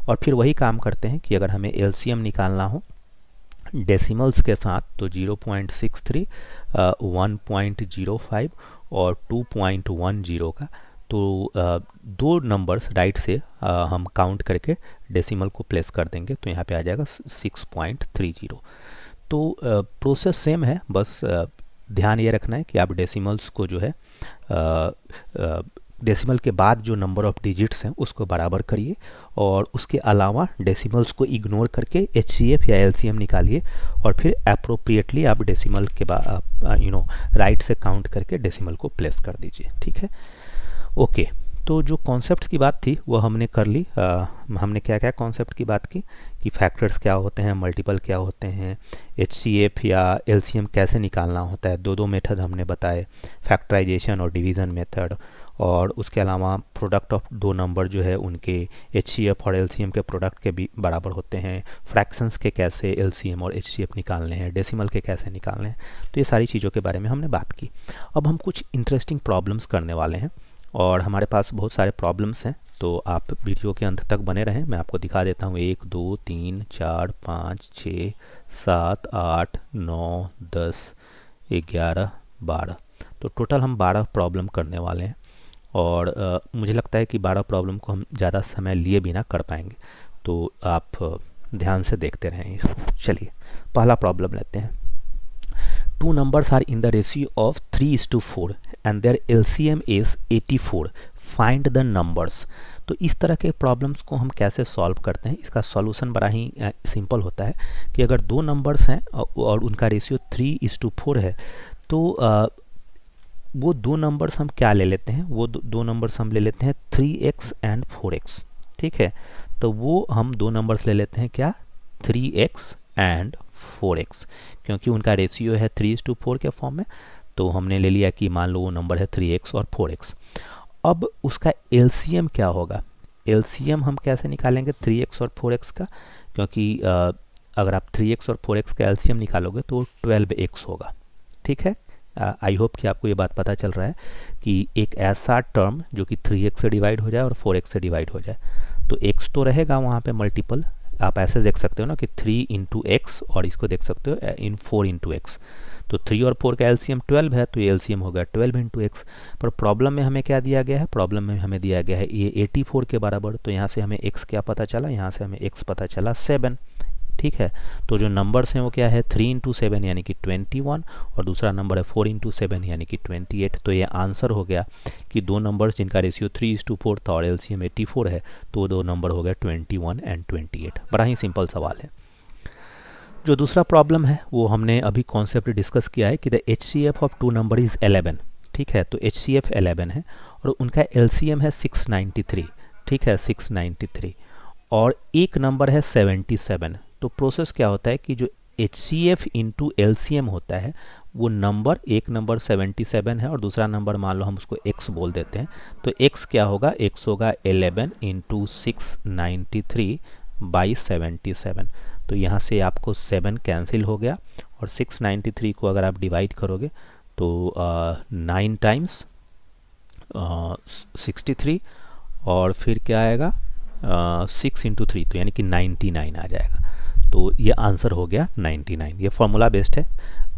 और फिर वही काम करते हैं कि अगर हमें एल निकालना हो डेसिमल्स के साथ तो 0.63, 1.05 और 2.10 का तो दो नंबर्स राइट से हम काउंट करके डेसिमल को प्लेस कर देंगे तो यहाँ पे आ जाएगा 6.30 तो प्रोसेस सेम है बस ध्यान ये रखना है कि आप डेसिमल्स को जो है डेसिमल के बाद जो नंबर ऑफ डिजिट्स हैं उसको बराबर करिए और उसके अलावा डेसिमल्स को इग्नोर करके एच या एल निकालिए और फिर अप्रोप्रिएटली आप डेसिमल के बाद यू नो राइट से काउंट करके डेसिमल को प्लेस कर दीजिए ठीक है ओके okay. तो जो कॉन्सेप्ट्स की बात थी वो हमने कर ली आ, हमने क्या क्या कॉन्सेप्ट की बात की कि फैक्टर्स क्या होते हैं मल्टीपल क्या होते हैं एच या एल कैसे निकालना होता है दो दो मेथड हमने बताए फैक्टराइजेशन और डिवीज़न मेथड और उसके अलावा प्रोडक्ट ऑफ दो नंबर जो है उनके एच और एल के प्रोडक्ट के भी बराबर होते हैं फ्रैक्शंस के कैसे एल और एच निकालने हैं डेसिमल के कैसे निकालने हैं तो ये सारी चीज़ों के बारे में हमने बात की अब हम कुछ इंटरेस्टिंग प्रॉब्लम्स करने वाले हैं और हमारे पास बहुत सारे प्रॉब्लम्स हैं तो आप वीडियो के अंत तक बने रहें मैं आपको दिखा देता हूँ एक दो तीन चार पाँच छः सात आठ नौ दस ग्यारह बारह तो टोटल हम बारह प्रॉब्लम करने वाले हैं और आ, मुझे लगता है कि बारह प्रॉब्लम को हम ज़्यादा समय लिए बिना कर पाएंगे तो आप ध्यान से देखते रहें इसको चलिए पहला प्रॉब्लम लेते हैं two numbers are in the ratio of three is to four and their LCM is 84 find the numbers तो इस तरह के प्रॉब्लम्स को हम कैसे सॉल्व करते हैं इसका सॉल्यूशन बड़ा ही सिंपल होता है कि अगर दो नंबर्स हैं और उनका ratio three is to four है तो वो दो नंबर्स हम क्या ले लेते हैं वो दो नंबर्स हम ले लेते हैं three x and four x ठीक है तो वो हम दो नंबर्स ले लेते हैं क्या three x and four x क्योंकि उनका रेशियो है थ्री इज टू फोर के फॉर्म में तो हमने ले लिया कि मान लो वो नंबर है थ्री एक्स और फोर एक्स अब उसका एल क्या होगा एल हम कैसे निकालेंगे थ्री एक्स और फोर एक्स का क्योंकि आ, अगर आप थ्री एक्स और फोर एक्स का एल निकालोगे तो ट्वेल्व एक्स होगा ठीक है आई होप कि आपको ये बात पता चल रहा है कि एक ऐसा टर्म जो कि थ्री एक्स से डिवाइड हो जाए और फोर एक्स से डिवाइड हो जाए तो एक्स तो रहेगा वहाँ पर मल्टीपल आप ऐसे देख सकते हो ना कि थ्री इंटू एक्स और इसको देख सकते हो इन फोर इंटू एक्स तो थ्री और फोर का एलसीएम ट्वेल्व है तो ये एलसीएम गया ट्वेल्व इंटू एक्स पर प्रॉब्लम में हमें क्या दिया गया है प्रॉब्लम में हमें दिया गया है ये एटी फोर के बराबर तो यहाँ से हमें एक्स क्या पता चला यहाँ से हमें एक्स पता चला सेवन ठीक है तो जो नंबर्स हैं वो क्या है थ्री इंटू सेवन यानी कि ट्वेंटी वन और दूसरा नंबर है फोर इंटू सेवन यानी कि ट्वेंटी एट तो ये आंसर हो गया कि दो नंबर्स जिनका ratio three is to four था और L C M eighty four है तो दो नंबर हो गया twenty one and twenty eight बड़ा ही सिंपल सवाल है जो दूसरा प्रॉब्लम है वो हमने अभी कॉन्सेप्ट डिस्कस किया है कि the H C F of two number is eleven ठीक है तो एच सी एफ एलेवन है और उनका एल सी एम है सिक्स नाइन्टी थ्री ठीक है सिक्स नाइन्टी थ्री और एक नंबर है सेवेंटी सेवन तो प्रोसेस क्या होता है कि जो H C F into L C M होता है वो नंबर एक नंबर सेवेंटी सेवन है और दूसरा नंबर मान लो हम उसको एक्स बोल देते हैं तो एक्स क्या होगा एक्स होगा eleven into six ninety three by seventy seven तो यहाँ से आपको सेवन कैंसिल हो गया और सिक्स नाइन्टी थ्री को अगर आप डिवाइड करोगे तो नाइन टाइम्स सिक्सटी थ्री और फिर क्या आएगा सिक्स इंटू थ्री तो यानी कि नाइन्टी नाइन आ जाएगा तो ये आंसर हो गया 99 ये फॉर्मूला बेस्ड है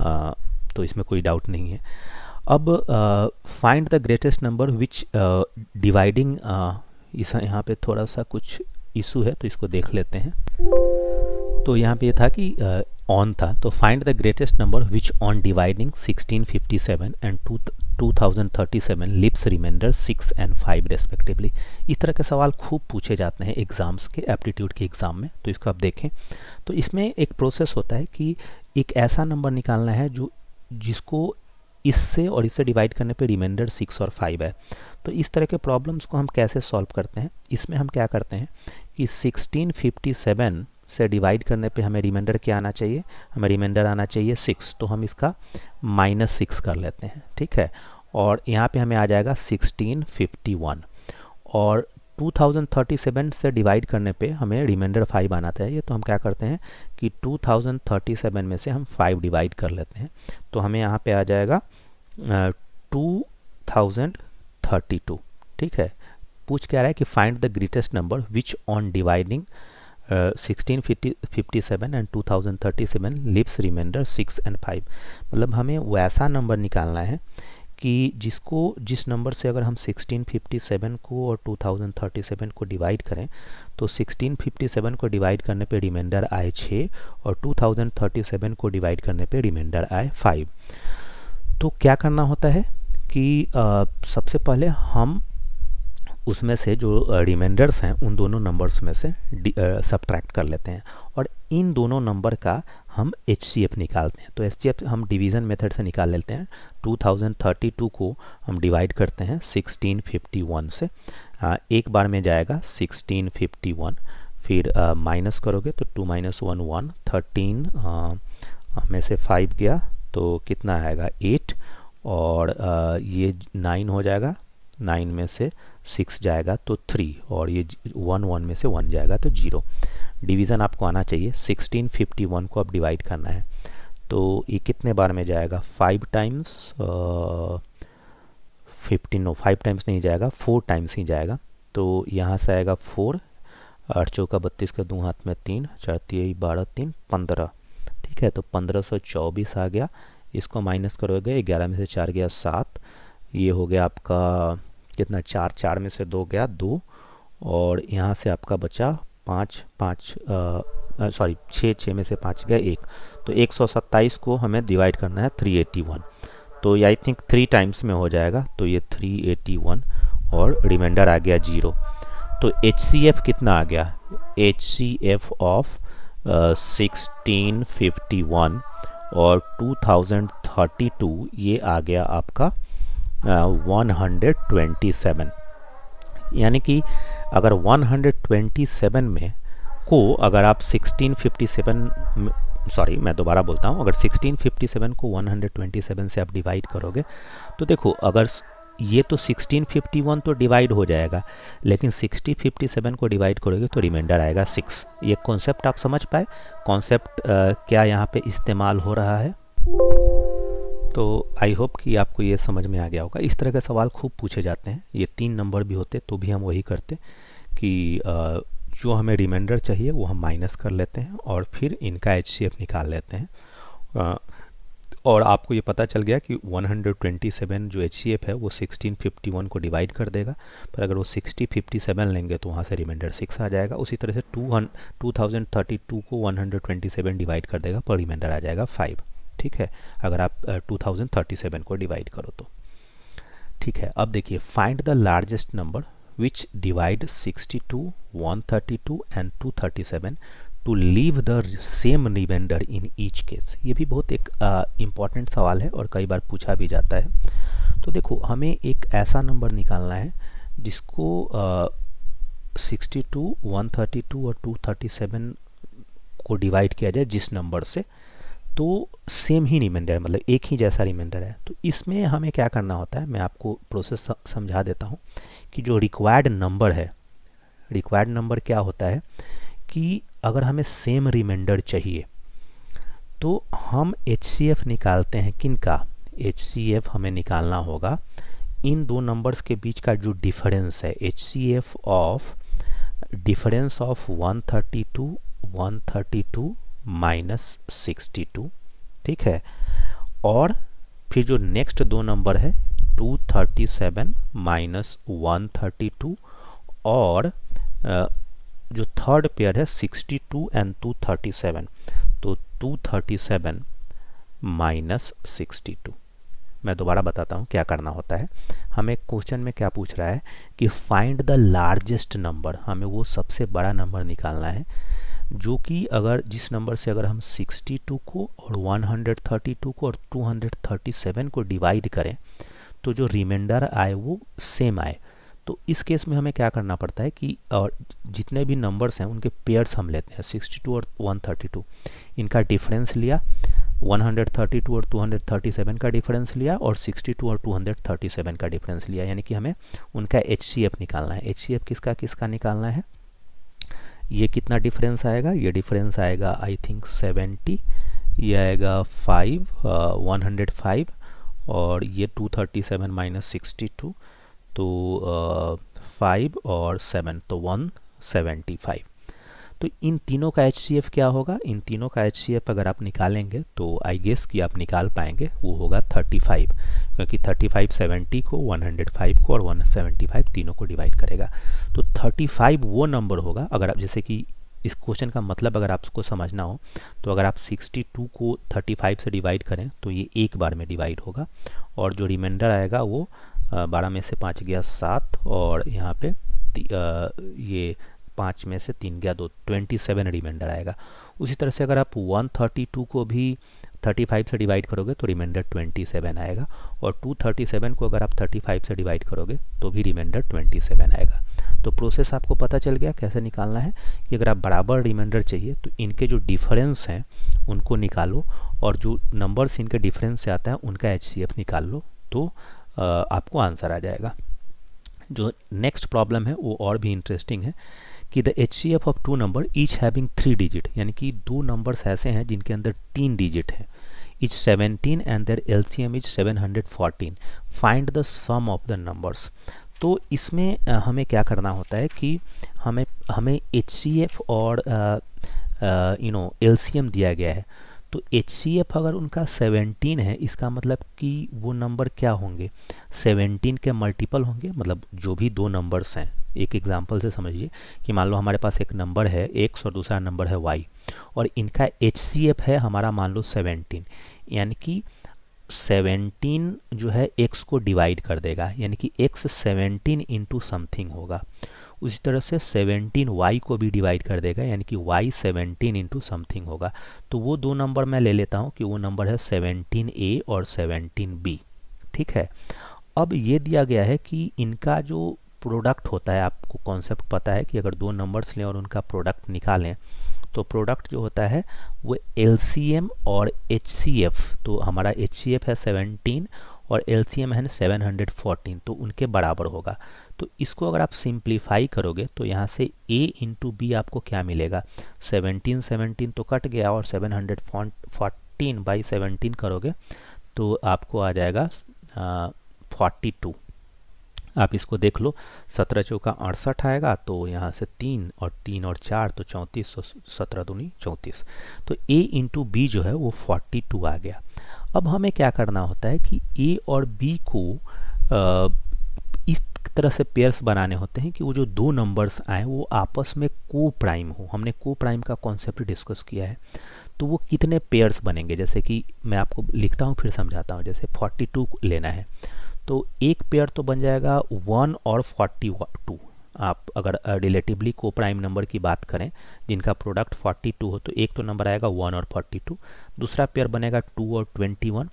आ, तो इसमें कोई डाउट नहीं है अब find the greatest number which dividing इस यहाँ पे थोड़ा सा कुछ इशू है तो इसको देख लेते हैं तो यहाँ पे यह था कि ऑन था तो find the greatest number which on dividing 1657 and 2037 leaves remainder six and five respectively इस तरह के सवाल खूब पूछे जाते हैं एग्ज़ाम्स के एप्टीट्यूड के एग्ज़ाम में तो इसको आप देखें तो इसमें एक प्रोसेस होता है कि एक ऐसा नंबर निकालना है जो जिसको इससे और इससे डिवाइड करने पे रिमाइंडर सिक्स और फाइव है तो इस तरह के प्रॉब्लम्स को हम कैसे सॉल्व करते हैं इसमें हम क्या करते हैं कि 1657 से डिवाइड करने पे हमें रिमाइंडर क्या आना चाहिए हमें रिमाइंडर आना चाहिए सिक्स तो हम इसका माइनस सिक्स कर लेते हैं ठीक है और यहाँ पे हमें आ जाएगा सिक्सटीन फिफ्टी वन और टू थाउजेंड थर्टी सेवन से डिवाइड करने पे हमें रिमाइंडर फाइव आना चाहिए तो हम क्या करते हैं कि टू थाउजेंड थर्टी सेवन में से हम फाइव डिवाइड कर लेते हैं तो हमें यहाँ पर आ जाएगा टू थाउजेंड थर्टी टू ठीक है पूछ क्या रहा है कि find the greatest number which on dividing 1657 and 2037 leaves remainder six and five मतलब हमें वैसा नंबर निकालना है कि जिसको जिस नंबर से अगर हम 1657 को और 2037 को डिवाइड करें तो 1657 को डिवाइड करने पे रिमाइंडर आए छः और 2037 को डिवाइड करने पे रिमाइंडर आए फाइव तो क्या करना होता है कि आ, सबसे पहले हम उसमें से जो रिमाइंडर्स हैं उन दोनों नंबर्स में से सब्ट्रैक्ट कर लेते हैं और इन दोनों नंबर का हम एच निकालते हैं तो एच हम डिवीज़न मेथड से निकाल लेते हैं 2032 को हम डिवाइड करते हैं 1651 से आ, एक बार में जाएगा 1651 फिर माइनस करोगे तो two minus one one thirteen में से फाइव गया तो कितना आएगा एट और आ, ये नाइन हो जाएगा नाइन में से सिक्स जाएगा तो थ्री और ये वन वन में से वन जाएगा तो जीरो डिवीज़न आपको आना चाहिए सिक्सटीन फिफ्टी वन को आप डिवाइड करना है तो ये कितने बार में जाएगा five times fifteen no five times नहीं जाएगा फोर टाइम्स ही जाएगा तो यहाँ से आएगा फोर आठ चौका बत्तीस का दो हाथ में तीन चौथी बारह तीन पंद्रह ठीक है तो पंद्रह सौ चौबीस आ गया इसको माइनस करोगे ग्यारह में से चार गया सात ये हो गया आपका कितना चार चार में से दो गया दो और यहाँ से आपका बचा पाँच पाँच सॉरी छः छः में से पाँच गया एक तो एक सौ सत्ताईस को हमें डिवाइड करना है थ्री एटी वन तो ये आई थिंक थ्री टाइम्स में हो जाएगा तो ये थ्री एटी वन और रिमाइंडर आ गया जीरो तो एच सी एफ कितना आ गया H C F of sixteen fifty one और टू थाउजेंड थर्टी टू ये आ गया आपका 127 यानी कि अगर 127 में को अगर आप 1657 सॉरी मैं दोबारा बोलता हूँ अगर 1657 को 127 से आप डिवाइड करोगे तो देखो अगर ये तो 1651 तो डिवाइड हो जाएगा लेकिन 6057 को डिवाइड करोगे तो रिमाइंडर आएगा सिक्स ये कॉन्सेप्ट आप समझ पाए कॉन्सेप्ट क्या यहाँ पे इस्तेमाल हो रहा है तो आई होप कि आपको ये समझ में आ गया होगा इस तरह के सवाल खूब पूछे जाते हैं ये तीन नंबर भी होते तो भी हम वही करते कि जो हमें रिमाइंडर चाहिए वो हम माइनस कर लेते हैं और फिर इनका एच निकाल लेते हैं और आपको ये पता चल गया कि 127 जो एच है वो 1651 को डिवाइड कर देगा पर अगर वो 6057 लेंगे तो वहाँ से रिमाइंडर सिक्स आ जाएगा उसी तरह से 2 2032 को 127 डिवाइड कर देगा पर रिमाइंडर आ जाएगा फाइव ठीक है अगर आप टू थाउजेंड थर्टी सेवन को डिवाइड करो तो ठीक है अब देखिए find the largest number which divide 62, 132 and 237 to leave the same remainder in each case ये भी बहुत एक इम्पॉर्टेंट uh, सवाल है और कई बार पूछा भी जाता है तो देखो हमें एक ऐसा नंबर निकालना है जिसको uh, 62, 132 और 237 को डिवाइड किया जाए जिस नंबर से uh, तो सेम ही रिमाइंडर मतलब एक ही जैसा रिमाइंडर है तो इसमें हमें क्या करना होता है मैं आपको प्रोसेस समझा देता हूँ कि जो रिक्वायर्ड नंबर है रिक्वायर्ड नंबर क्या होता है कि अगर हमें सेम रिमाइंडर चाहिए तो हम एच निकालते हैं किन का एच हमें निकालना होगा इन दो नंबर्स के बीच का जो डिफरेंस है H of difference of 132 132 minus sixty two ठीक है और फिर जो नेक्स्ट दो नंबर है two thirty seven minus one thirty two और जो थर्ड पेयर है sixty two and two thirty seven तो two thirty seven minus sixty two मैं दोबारा बताता हूँ क्या करना होता है हमें क्वेश्चन में क्या पूछ रहा है कि फाइंड द लार्जेस्ट नंबर हमें वो सबसे बड़ा नंबर निकालना है जो कि अगर जिस नंबर से अगर हम 62 को और 132 को और 237 को डिवाइड करें तो जो रिमाइंडर आए वो सेम आए तो इस केस में हमें क्या करना पड़ता है कि और जितने भी नंबर्स हैं उनके पेयर्स हम लेते हैं 62 और 132 इनका डिफरेंस लिया 132 और 237 का डिफरेंस लिया और 62 और 237 का डिफरेंस लिया यानी कि हमें उनका एच निकालना है एच किसका किसका निकालना है ये कितना डिफरेंस आएगा ये डिफरेंस आएगा आई थिंक सेवेंटी ये आएगा फाइव वन हंड्रेड फाइव और ये two thirty seven minus sixty two तो फाइव uh, और सेवन तो वन सेवेंटी फाइव तो इन तीनों का एच क्या होगा इन तीनों का एच अगर आप निकालेंगे तो आई गेस कि आप निकाल पाएंगे वो होगा 35 क्योंकि 35 70 को 105 को और 175 तीनों को डिवाइड करेगा तो 35 वो नंबर होगा अगर आप जैसे कि इस क्वेश्चन का मतलब अगर आपको समझना हो तो अगर आप 62 को 35 से डिवाइड करें तो ये एक बार में डिवाइड होगा और जो रिमाइंडर आएगा वो बारह में से पाँच गया सात और यहाँ पर ये पाँच में से तीन गया दो ट्वेंटी सेवन रिमाइंडर आएगा उसी तरह से अगर आप वन थर्टी टू को भी थर्टी फाइव से डिवाइड करोगे तो रिमाइंडर ट्वेंटी सेवन आएगा और टू थर्टी सेवन को अगर आप थर्टी फाइव से डिवाइड करोगे तो भी रिमाइंडर ट्वेंटी सेवन आएगा तो प्रोसेस आपको पता चल गया कैसे निकालना है कि अगर आप बराबर रिमाइंडर चाहिए तो इनके जो डिफरेंस हैं उनको निकालो और जो नंबर्स इनके डिफरेंस से आता है उनका एच निकाल लो तो आपको आंसर आ जाएगा जो नेक्स्ट प्रॉब्लम है वो और भी इंटरेस्टिंग है कि the H C F of two number each having three digit यानी कि दो नंबर्स ऐसे हैं जिनके अंदर तीन डिजिट है is seventeen and their L C M is seven hundred fourteen find the sum of the numbers तो इसमें हमें क्या करना होता है कि हमें हमें एच सी एफ और you know L C M दिया गया है तो एच अगर उनका 17 है इसका मतलब कि वो नंबर क्या होंगे 17 के मल्टीपल होंगे मतलब जो भी दो नंबर्स हैं एक एग्जाम्पल से समझिए कि मान लो हमारे पास एक नंबर है एक्स और दूसरा नंबर है वाई और इनका एच है हमारा मान लो 17 यानी कि 17 जो है एक्स को डिवाइड कर देगा यानी कि एक्स सेवेंटीन इंटू समथिंग होगा उसी तरह से सेवनटीन वाई को भी डिवाइड कर देगा यानी कि वाई सेवनटीन इंटू समथिंग होगा तो वो दो नंबर मैं ले लेता हूँ कि वो नंबर है सेवनटीन ए और सेवनटीन बी ठीक है अब ये दिया गया है कि इनका जो प्रोडक्ट होता है आपको कॉन्सेप्ट पता है कि अगर दो नंबर्स लें और उनका प्रोडक्ट निकालें तो प्रोडक्ट जो होता है वो एल और एच तो हमारा एच है सेवनटीन और एल है सेवन हंड्रेड फोर्टीन तो उनके बराबर होगा तो इसको अगर आप सिंप्लीफाई करोगे तो यहाँ से ए इंटू बी आपको क्या मिलेगा सेवनटीन सेवनटीन तो कट गया और seven hundred fourteen by seventeen करोगे तो आपको आ जाएगा फोर्टी टू आप इसको देख लो सत्रह चौका अड़सठ आएगा तो यहाँ से तीन और तीन और चार तो चौंतीस सौ तो सत्रह दूनी चौंतीस तो ए इंटू बी जो है वो फोर्टी टू आ गया अब हमें क्या करना होता है कि ए और बी को तरह से पेयर्स बनाने होते हैं कि वो जो दो नंबर्स आए वो आपस में को प्राइम हो हमने को प्राइम का कॉन्सेप्ट डिस्कस किया है तो वो कितने पेयर्स बनेंगे जैसे कि मैं आपको लिखता हूँ फिर समझाता हूँ जैसे 42 लेना है तो एक पेयर तो बन जाएगा वन और फोर्टी टू आप अगर रिलेटिवली को प्राइम नंबर की बात करें जिनका प्रोडक्ट 42 हो तो एक तो नंबर आएगा वन और 42 दूसरा पेयर बनेगा टू और 21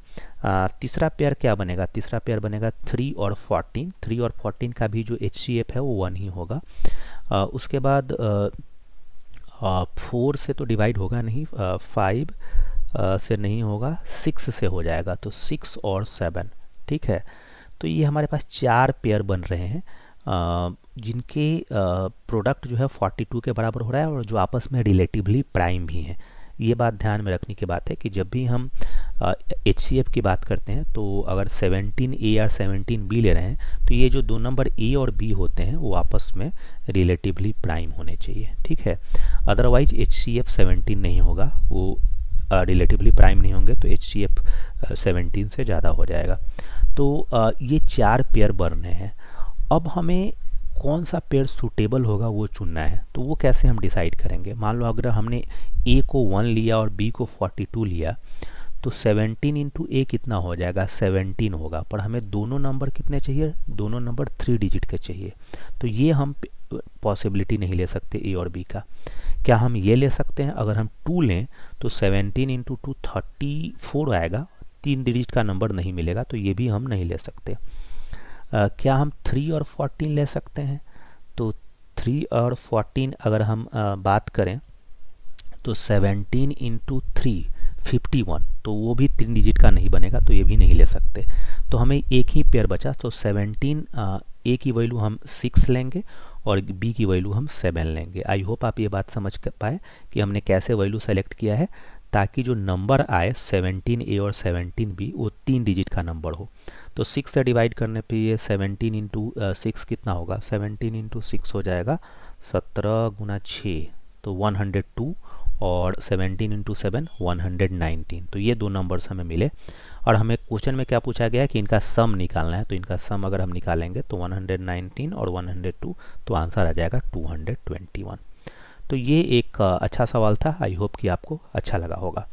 आ, तीसरा पेयर क्या बनेगा तीसरा पेयर बनेगा थ्री और 14 थ्री और 14 का भी जो एच है वो वन ही होगा आ, उसके बाद फोर से तो डिवाइड होगा नहीं फाइव से नहीं होगा सिक्स से हो जाएगा तो सिक्स और सेवन ठीक है तो ये हमारे पास चार पेयर बन रहे हैं जिनके प्रोडक्ट जो है 42 के बराबर हो रहा है और जो आपस में रिलेटिवली प्राइम भी हैं ये बात ध्यान में रखने की बात है कि जब भी हम एच की बात करते हैं तो अगर 17 ए या 17 बी ले रहे हैं तो ये जो दो नंबर ए और बी होते हैं वो आपस में रिलेटिवली प्राइम होने चाहिए ठीक है अदरवाइज एच सी एफ नहीं होगा वो रिलेटिवली uh, प्राइम नहीं होंगे तो एच सी एफ से ज़्यादा हो जाएगा तो uh, ये चार पेयर बर्न हैं अब हमें कौन सा पेड़ सूटेबल होगा वो चुनना है तो वो कैसे हम डिसाइड करेंगे मान लो अगर हमने ए को वन लिया और बी को फोर्टी टू लिया तो सेवनटीन इंटू ए कितना हो जाएगा सेवनटीन होगा पर हमें दोनों नंबर कितने चाहिए दोनों नंबर थ्री डिजिट के चाहिए तो ये हम पॉसिबिलिटी नहीं ले सकते ए और बी का क्या हम ये ले सकते हैं अगर हम टू लें तो seventeen into two thirty four आएगा तीन डिजिट का नंबर नहीं मिलेगा तो ये भी हम नहीं ले सकते क्या हम थ्री और फोर्टीन ले सकते हैं तो थ्री और फोर्टीन अगर हम बात करें तो seventeen into three fifty one तो वो भी तीन डिजिट का नहीं बनेगा तो ये भी नहीं ले सकते तो हमें एक ही पेयर बचा तो सेवनटीन ए की वैल्यू हम सिक्स लेंगे और बी की वैल्यू हम सेवन लेंगे आई होप आप ये बात समझ पाए कि हमने कैसे वैल्यू सेलेक्ट किया है ताकि जो नंबर आए ए और बी वो तीन डिजिट का नंबर हो तो सिक्स से डिवाइड करने पे ये 17 इंटू सिक्स कितना होगा 17 इंटू सिक्स हो जाएगा 17 गुना छः तो 102 और 17 इंटू सेवन वन तो ये दो नंबर्स हमें मिले और हमें क्वेश्चन में क्या पूछा गया कि इनका सम निकालना है तो इनका सम अगर हम निकालेंगे तो 119 और 102 तो आंसर आ जाएगा 221 तो ये एक अच्छा सवाल था आई होप कि आपको अच्छा लगा होगा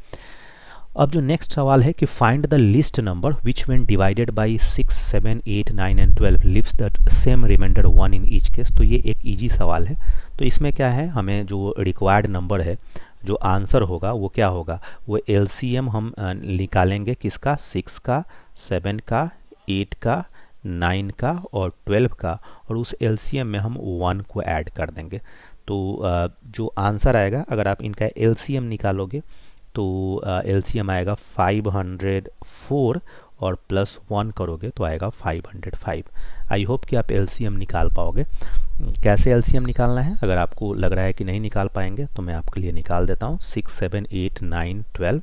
अब जो नेक्स्ट सवाल है कि find the least number which when divided by six seven eight nine and twelve leaves the same remainder one in each case तो ये एक ईजी सवाल है तो इसमें क्या है हमें जो रिक्वायर्ड नंबर है जो आंसर होगा वो क्या होगा वो एल हम निकालेंगे किसका सिक्स का सेवन का एट का नाइन का और ट्वेल्व का और उस एल में हम वन को ऐड कर देंगे तो जो आंसर आएगा अगर आप इनका एल निकालोगे तो एल आएगा 504 और प्लस वन करोगे तो आएगा 505 आई होप कि आप एल निकाल पाओगे कैसे एल निकालना है अगर आपको लग रहा है कि नहीं निकाल पाएंगे तो मैं आपके लिए निकाल देता हूँ six seven eight nine twelve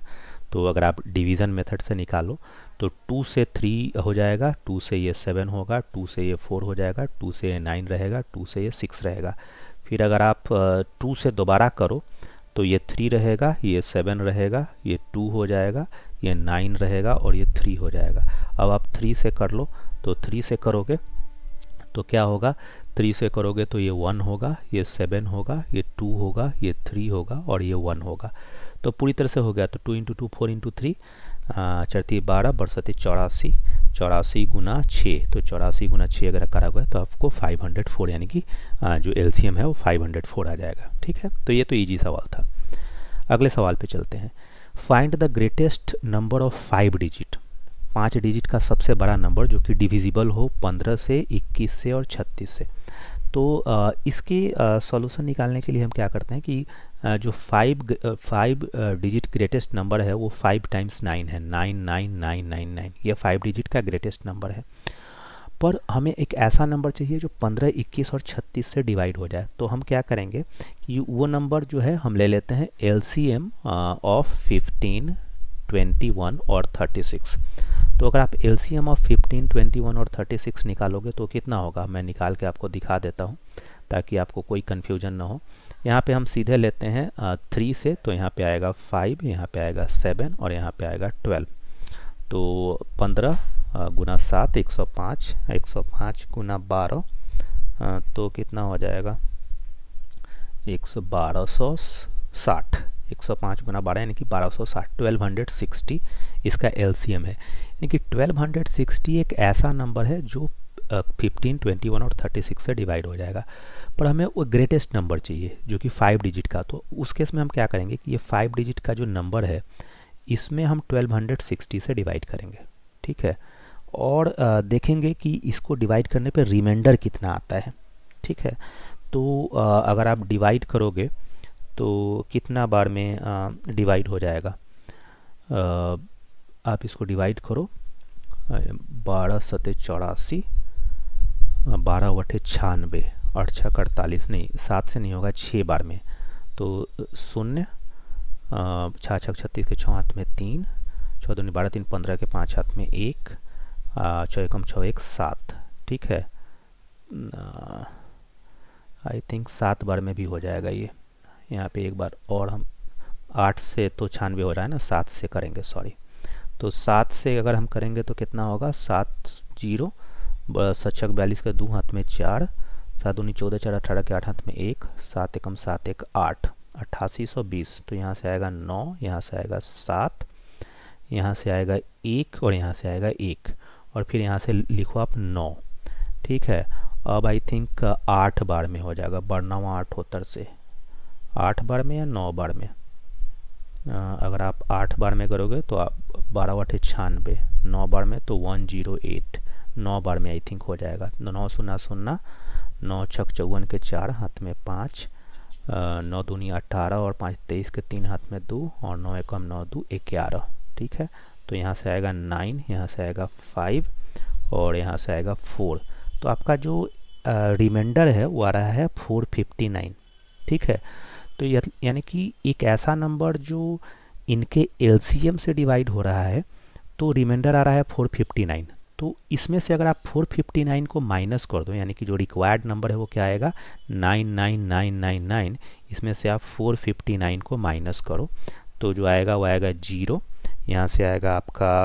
तो अगर आप डिवीज़न मेथड से निकालो तो टू से थ्री हो जाएगा टू से ये सेवन होगा टू से ये फोर हो जाएगा टू से ये नाइन रहेगा टू से ये सिक्स रहेगा फिर अगर आप टू से दोबारा करो तो ये थ्री रहेगा ये सेवन रहेगा ये टू हो जाएगा ये नाइन रहेगा और ये थ्री हो जाएगा अब आप थ्री से कर लो तो थ्री से करोगे तो क्या होगा थ्री से करोगे तो ये वन होगा ये सेवन होगा ये टू होगा ये थ्री होगा और ये वन होगा तो पूरी तरह से हो गया तो two into two four into three चरती बारह बरसते चौरासी चौरासी गुना छः तो चौरासी गुना छः अगर करा हुआ है तो आपको 504 यानी कि जो एम है वो 504 आ जाएगा ठीक है तो ये तो ईजी सवाल था अगले सवाल पे चलते हैं find the greatest number of five digit पाँच डिजिट का सबसे बड़ा नंबर जो कि डिविजिबल हो पंद्रह से इक्कीस से और छत्तीस से तो इसके सॉल्यूशन निकालने के लिए हम क्या करते हैं कि जो five five digit greatest number है वो फाइव टाइम्स नाइन है nine nine nine nine nine ये फाइव डिजिट का ग्रेटेस्ट नंबर है पर हमें एक ऐसा नंबर चाहिए जो पंद्रह इक्कीस और छत्तीस से डिवाइड हो जाए तो हम क्या करेंगे कि वो नंबर जो है हम ले लेते हैं L C M of twenty one और सिक्स तो अगर आप L C M of fifteen twenty one और थर्टी सिक्स निकालोगे तो कितना होगा मैं निकाल के आपको दिखा देता हूँ ताकि आपको कोई कन्फ्यूजन ना हो यहाँ पे हम सीधे लेते हैं थ्री से तो यहाँ पे आएगा फाइव यहाँ पे आएगा सेवन और यहाँ पे आएगा ट्वेल्व तो पंद्रह गुना सात एक सौ पाँच एक सौ पाँच गुना बारह तो कितना हो जाएगा एक सौ बारह सौ साठ एक सौ पाँच गुना बारह यानी कि बारह सौ साठ ट्वेल्व हंड्रेड सिक्सटी इसका एल है यानी कि ट्वेल्व हंड्रेड सिक्सटी एक ऐसा नंबर है जो फिफ्टीन ट्वेंटी वन और थर्टी सिक्स से डिवाइड हो जाएगा पर हमें वो ग्रेटेस्ट नंबर चाहिए जो कि फाइव डिजिट का तो उस केस में हम क्या करेंगे कि ये फाइव डिजिट का जो नंबर है इसमें हम 1260 से डिवाइड करेंगे ठीक है और देखेंगे कि इसको डिवाइड करने पे रिमाइंडर कितना आता है ठीक है तो अगर आप डिवाइड करोगे तो कितना बार में डिवाइड हो जाएगा आप इसको डिवाइड करो बारह सते चौरासी बारह वटे छानबे और छः का अड़तालीस नहीं सात से नहीं होगा छः बार में तो शून्य छः छः छत्तीस के छः हाथ में तीन छः दूनी बारह तीन पंद्रह के पाँच हाथ में एक छः एकम छः एक सात ठीक है आई थिंक सात बार में भी हो जाएगा ये यहाँ पे एक बार और हम आठ से तो छानवे हो रहा है ना सात से करेंगे सॉरी तो सात से अगर हम करेंगे तो कितना होगा सात जीरो सचक बयालीस के दो हाथ में चार सात दूनी चौदह चार अठारह के आठ हाथ में एक सात एकम सात एक आठ अट्ठासी सौ बीस तो यहाँ से आएगा नौ यहाँ से आएगा सात यहाँ से आएगा एक और यहाँ से आएगा एक और फिर यहाँ से लिखो आप नौ ठीक है अब आई थिंक आठ बार में हो जाएगा बरनावा अठहत्तर से आठ बार में या नौ बार में अगर आप आठ बार में करोगे तो आप बारह अठे छियानवे नौ बार में तो वन जीरो एट नौ बार में आई थिंक हो जाएगा नौ सुना सुनना नौ छक चौवन के चार हाथ में पाँच नौ दूनी अट्ठारह और पाँच तेईस के तीन हाथ में दो और नौ एकम नौ दो ग्यारह ठीक है तो यहाँ से आएगा नाइन यहाँ से आएगा फाइव और यहाँ से आएगा फोर तो आपका जो रिमाइंडर है वो आ रहा है फोर फिफ्टी नाइन ठीक है तो यानी कि एक ऐसा नंबर जो इनके एलसीएम से डिवाइड हो रहा है तो रिमाइंडर आ रहा है फोर फिफ्टी नाइन तो इसमें से अगर आप 459 को माइनस कर दो यानी कि जो रिक्वायर्ड नंबर है वो क्या आएगा 99999 इसमें से आप 459 को माइनस करो तो जो आएगा वो आएगा जीरो यहाँ से आएगा आपका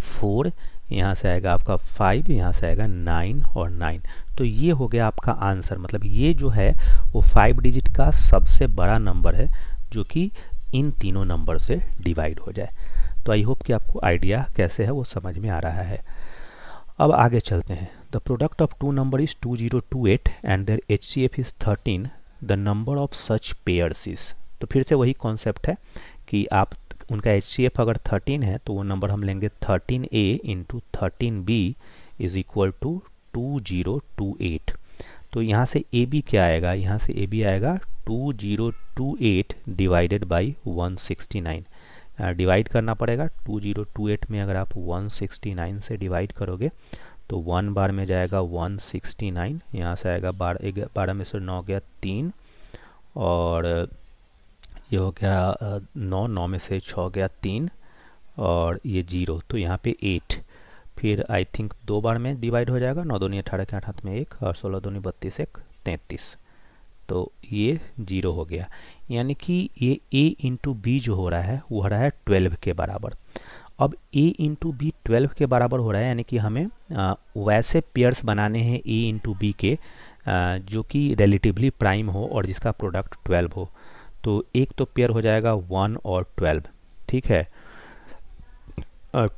फोर यहाँ से आएगा आपका फाइव यहाँ से आएगा नाइन और नाइन तो ये हो गया आपका आंसर मतलब ये जो है वो फाइव डिजिट का सबसे बड़ा नंबर है जो कि इन तीनों नंबर से डिवाइड हो जाए तो आई होप कि आपको आइडिया कैसे है वो समझ में आ रहा है अब आगे चलते हैं the product of two number is two zero two eight and their H C F is thirteen the number of such pairs is तो फिर से वही कॉन्सेप्ट है कि आप उनका एच सी एफ अगर थर्टीन है तो वो नंबर हम लेंगे thirteen a into thirteen b is equal to two zero two eight तो यहाँ से ए बी क्या आएगा यहाँ से ए बी आएगा two zero two eight divided by one sixty nine divide करना पड़ेगा 2028 में अगर आप 169 से डिवाइड करोगे तो वन बार में जाएगा 169 सिक्सटी यहाँ से आएगा बारह बारह में से नौ गया तीन और ये हो गया नौ नौ में से छः गया तीन और ये जीरो तो यहाँ पे एट फिर आई थिंक दो बार में डिवाइड हो जाएगा नौ दोनी अठारह के हाथ में एक और सोलह दोनी बत्तीस एक तैंतीस तो ये जीरो हो गया यानी कि ये a इंटू बी जो हो रहा है वो हो रहा है ट्वेल्व के बराबर अब a इंटू बी ट्वेल्व के बराबर हो रहा है यानी कि हमें आ, वैसे पेयर्स बनाने हैं a इंटू बी के आ, जो कि रिलेटिवली प्राइम हो और जिसका प्रोडक्ट ट्वेल्व हो तो एक तो पेयर हो जाएगा वन और ट्वेल्व ठीक है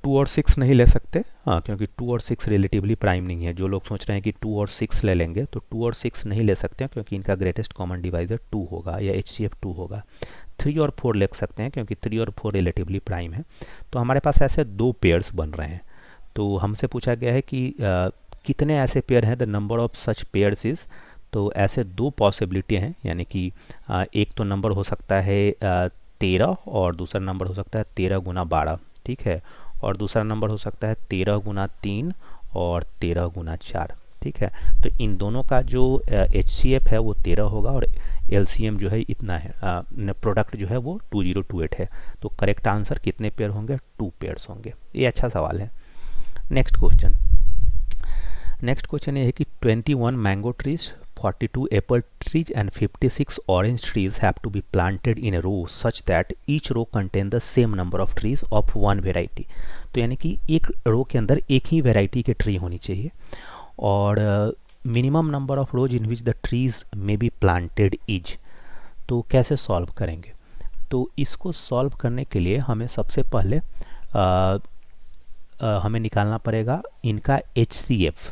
टू और सिक्स नहीं ले सकते हाँ क्योंकि टू और सिक्स रिलेटिवली प्राइम नहीं है जो लोग सोच रहे हैं कि टू और सिक्स ले लेंगे तो टू और सिक्स नहीं ले सकते हैं क्योंकि इनका ग्रेटेस्ट कॉमन डिवाइजर टू होगा या एच सी एफ टू होगा थ्री और फोर ले सकते हैं क्योंकि थ्री और फोर रिलेटिवली प्राइम है तो हमारे पास ऐसे दो पेयर्स बन रहे हैं तो हमसे पूछा गया है कि आ, कितने ऐसे पेयर हैं the number of such pairs is तो ऐसे दो पॉसिबिलिटी हैं यानी कि आ, एक तो नंबर हो सकता है तेरह और दूसरा नंबर हो सकता है तेरह गुना बारह ठीक है और दूसरा नंबर हो सकता है तेरह गुना तीन और तेरह गुना चार ठीक है तो इन दोनों का जो एच एफ है वो तेरह होगा और एल जो है इतना है प्रोडक्ट जो है वो टू जीरो टू एट है तो करेक्ट आंसर कितने पेयर होंगे टू पेयर्स होंगे ये अच्छा सवाल है नेक्स्ट क्वेश्चन नेक्स्ट क्वेश्चन ये है कि twenty one mango trees 42 apple trees and 56 orange trees have to be planted in a row such that each row contain the same number of trees of one variety तो यानी कि एक रो के अंदर एक ही variety के tree होनी चाहिए और minimum number of rows in which the trees may be planted is तो कैसे solve करेंगे तो इसको solve करने के लिए हमें सबसे पहले आ, आ, हमें निकालना पड़ेगा इनका एच सी एफ़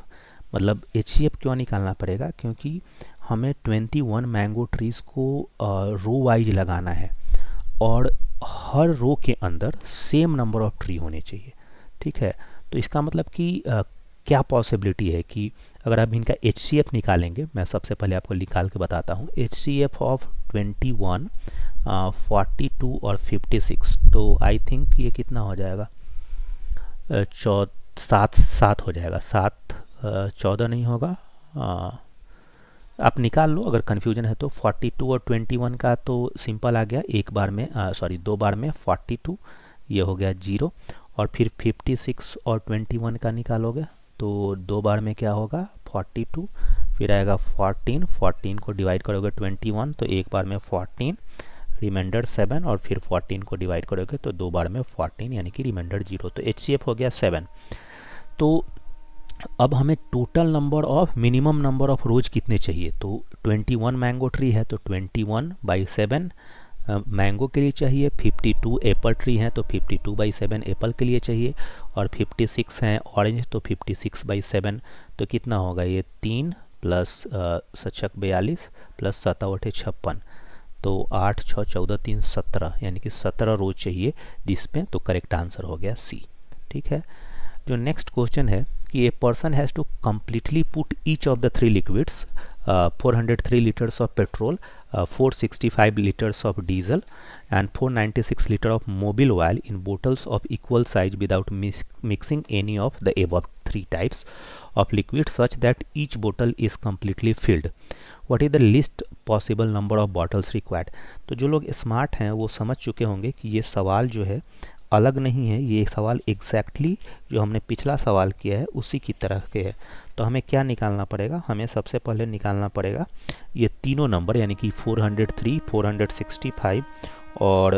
मतलब एच क्यों निकालना पड़ेगा क्योंकि हमें 21 मैंगो ट्रीज़ को रो वाइज लगाना है और हर रो के अंदर सेम नंबर ऑफ ट्री होने चाहिए ठीक है तो इसका मतलब कि आ, क्या पॉसिबिलिटी है कि अगर आप इनका एच निकालेंगे मैं सबसे पहले आपको निकाल के बताता हूँ H of twenty one forty two और फिफ्टी सिक्स तो आई थिंक ये कितना हो जाएगा चौ सात सात हो जाएगा सात चौदह नहीं होगा आप निकाल लो अगर कन्फ्यूजन है तो 42 और 21 का तो सिंपल आ गया एक बार में सॉरी दो बार में 42 ये हो गया जीरो और फिर 56 और 21 का निकालोगे तो दो बार में क्या होगा 42 फिर आएगा 14 14 को डिवाइड करोगे 21 तो एक बार में 14 रिमाइंडर सेवन और फिर 14 को डिवाइड करोगे तो दो बार में 14 यानी कि रिमाइंडर जीरो तो एच हो गया सेवन तो अब हमें total number of minimum number of rows कितने चाहिए तो 21 मैंगो ट्री है तो 21 वन बाई सेवन मैंगो के लिए चाहिए 52 एप्पल ट्री हैं तो 52 टू बाई सेवन एप्पल के लिए चाहिए और 56 हैं ऑरेंज तो 56 सिक्स बाई सेवन तो कितना होगा ये तीन प्लस सचक बयालीस प्लस सतावटे छप्पन तो आठ छः चौदह तीन सत्रह यानी कि सत्रह रोज चाहिए जिसमें तो करेक्ट आंसर हो गया सी ठीक है जो नेक्स्ट क्वेश्चन है कि a person has to completely put each of the three liquids four hundred three litres of petrol four sixty five litres of diesel and four ninety six litre of Mobil oil in bottles of equal size without mixing any of the above three types of liquid such that each bottle is completely filled what is the least possible number of bottles required तो जो लोग smart हैं वो समझ चुके होंगे कि ये सवाल जो है अलग नहीं है ये सवाल एग्जैक्टली exactly जो हमने पिछला सवाल किया है उसी की तरह के है तो हमें क्या निकालना पड़ेगा हमें सबसे पहले निकालना पड़ेगा ये तीनों नंबर यानी कि 403, 465 और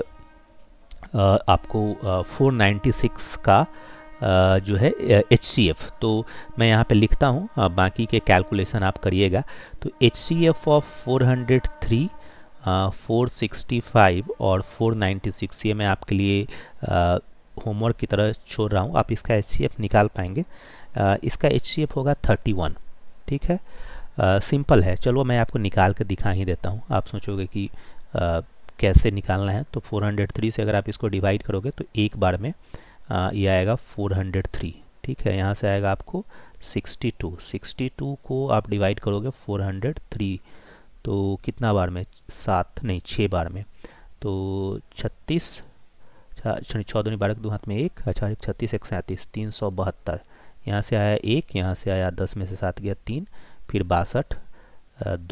आपको फोर नाइन्टी सिक्स का जो है एच सी एफ़ तो मैं यहाँ पे लिखता हूँ बाकी के कैलकुलेशन आप करिएगा तो H C F of four hundred three four sixty five और फोर नाइन्टी सिक्स ये मैं आपके लिए होमवर्क की तरह छोड़ रहा हूँ आप इसका एच निकाल पाएंगे आ, इसका एच होगा थर्टी वन ठीक है सिंपल है चलो मैं आपको निकाल के दिखा ही देता हूँ आप सोचोगे कि आ, कैसे निकालना है तो 403 से अगर आप इसको डिवाइड करोगे तो एक बार में आ, ये आएगा 403 ठीक है यहाँ से आएगा आपको 62 62 को आप डिवाइड करोगे 403 तो कितना बार में सात नहीं छः बार में तो छत्तीस छः दूनी बारह के दो हाथ में एक अच्छा एक छत्तीस एक सैंतीस तीन सौ बहत्तर यहाँ से आया एक यहाँ से आया दस में से सात गया तीन फिर बासठ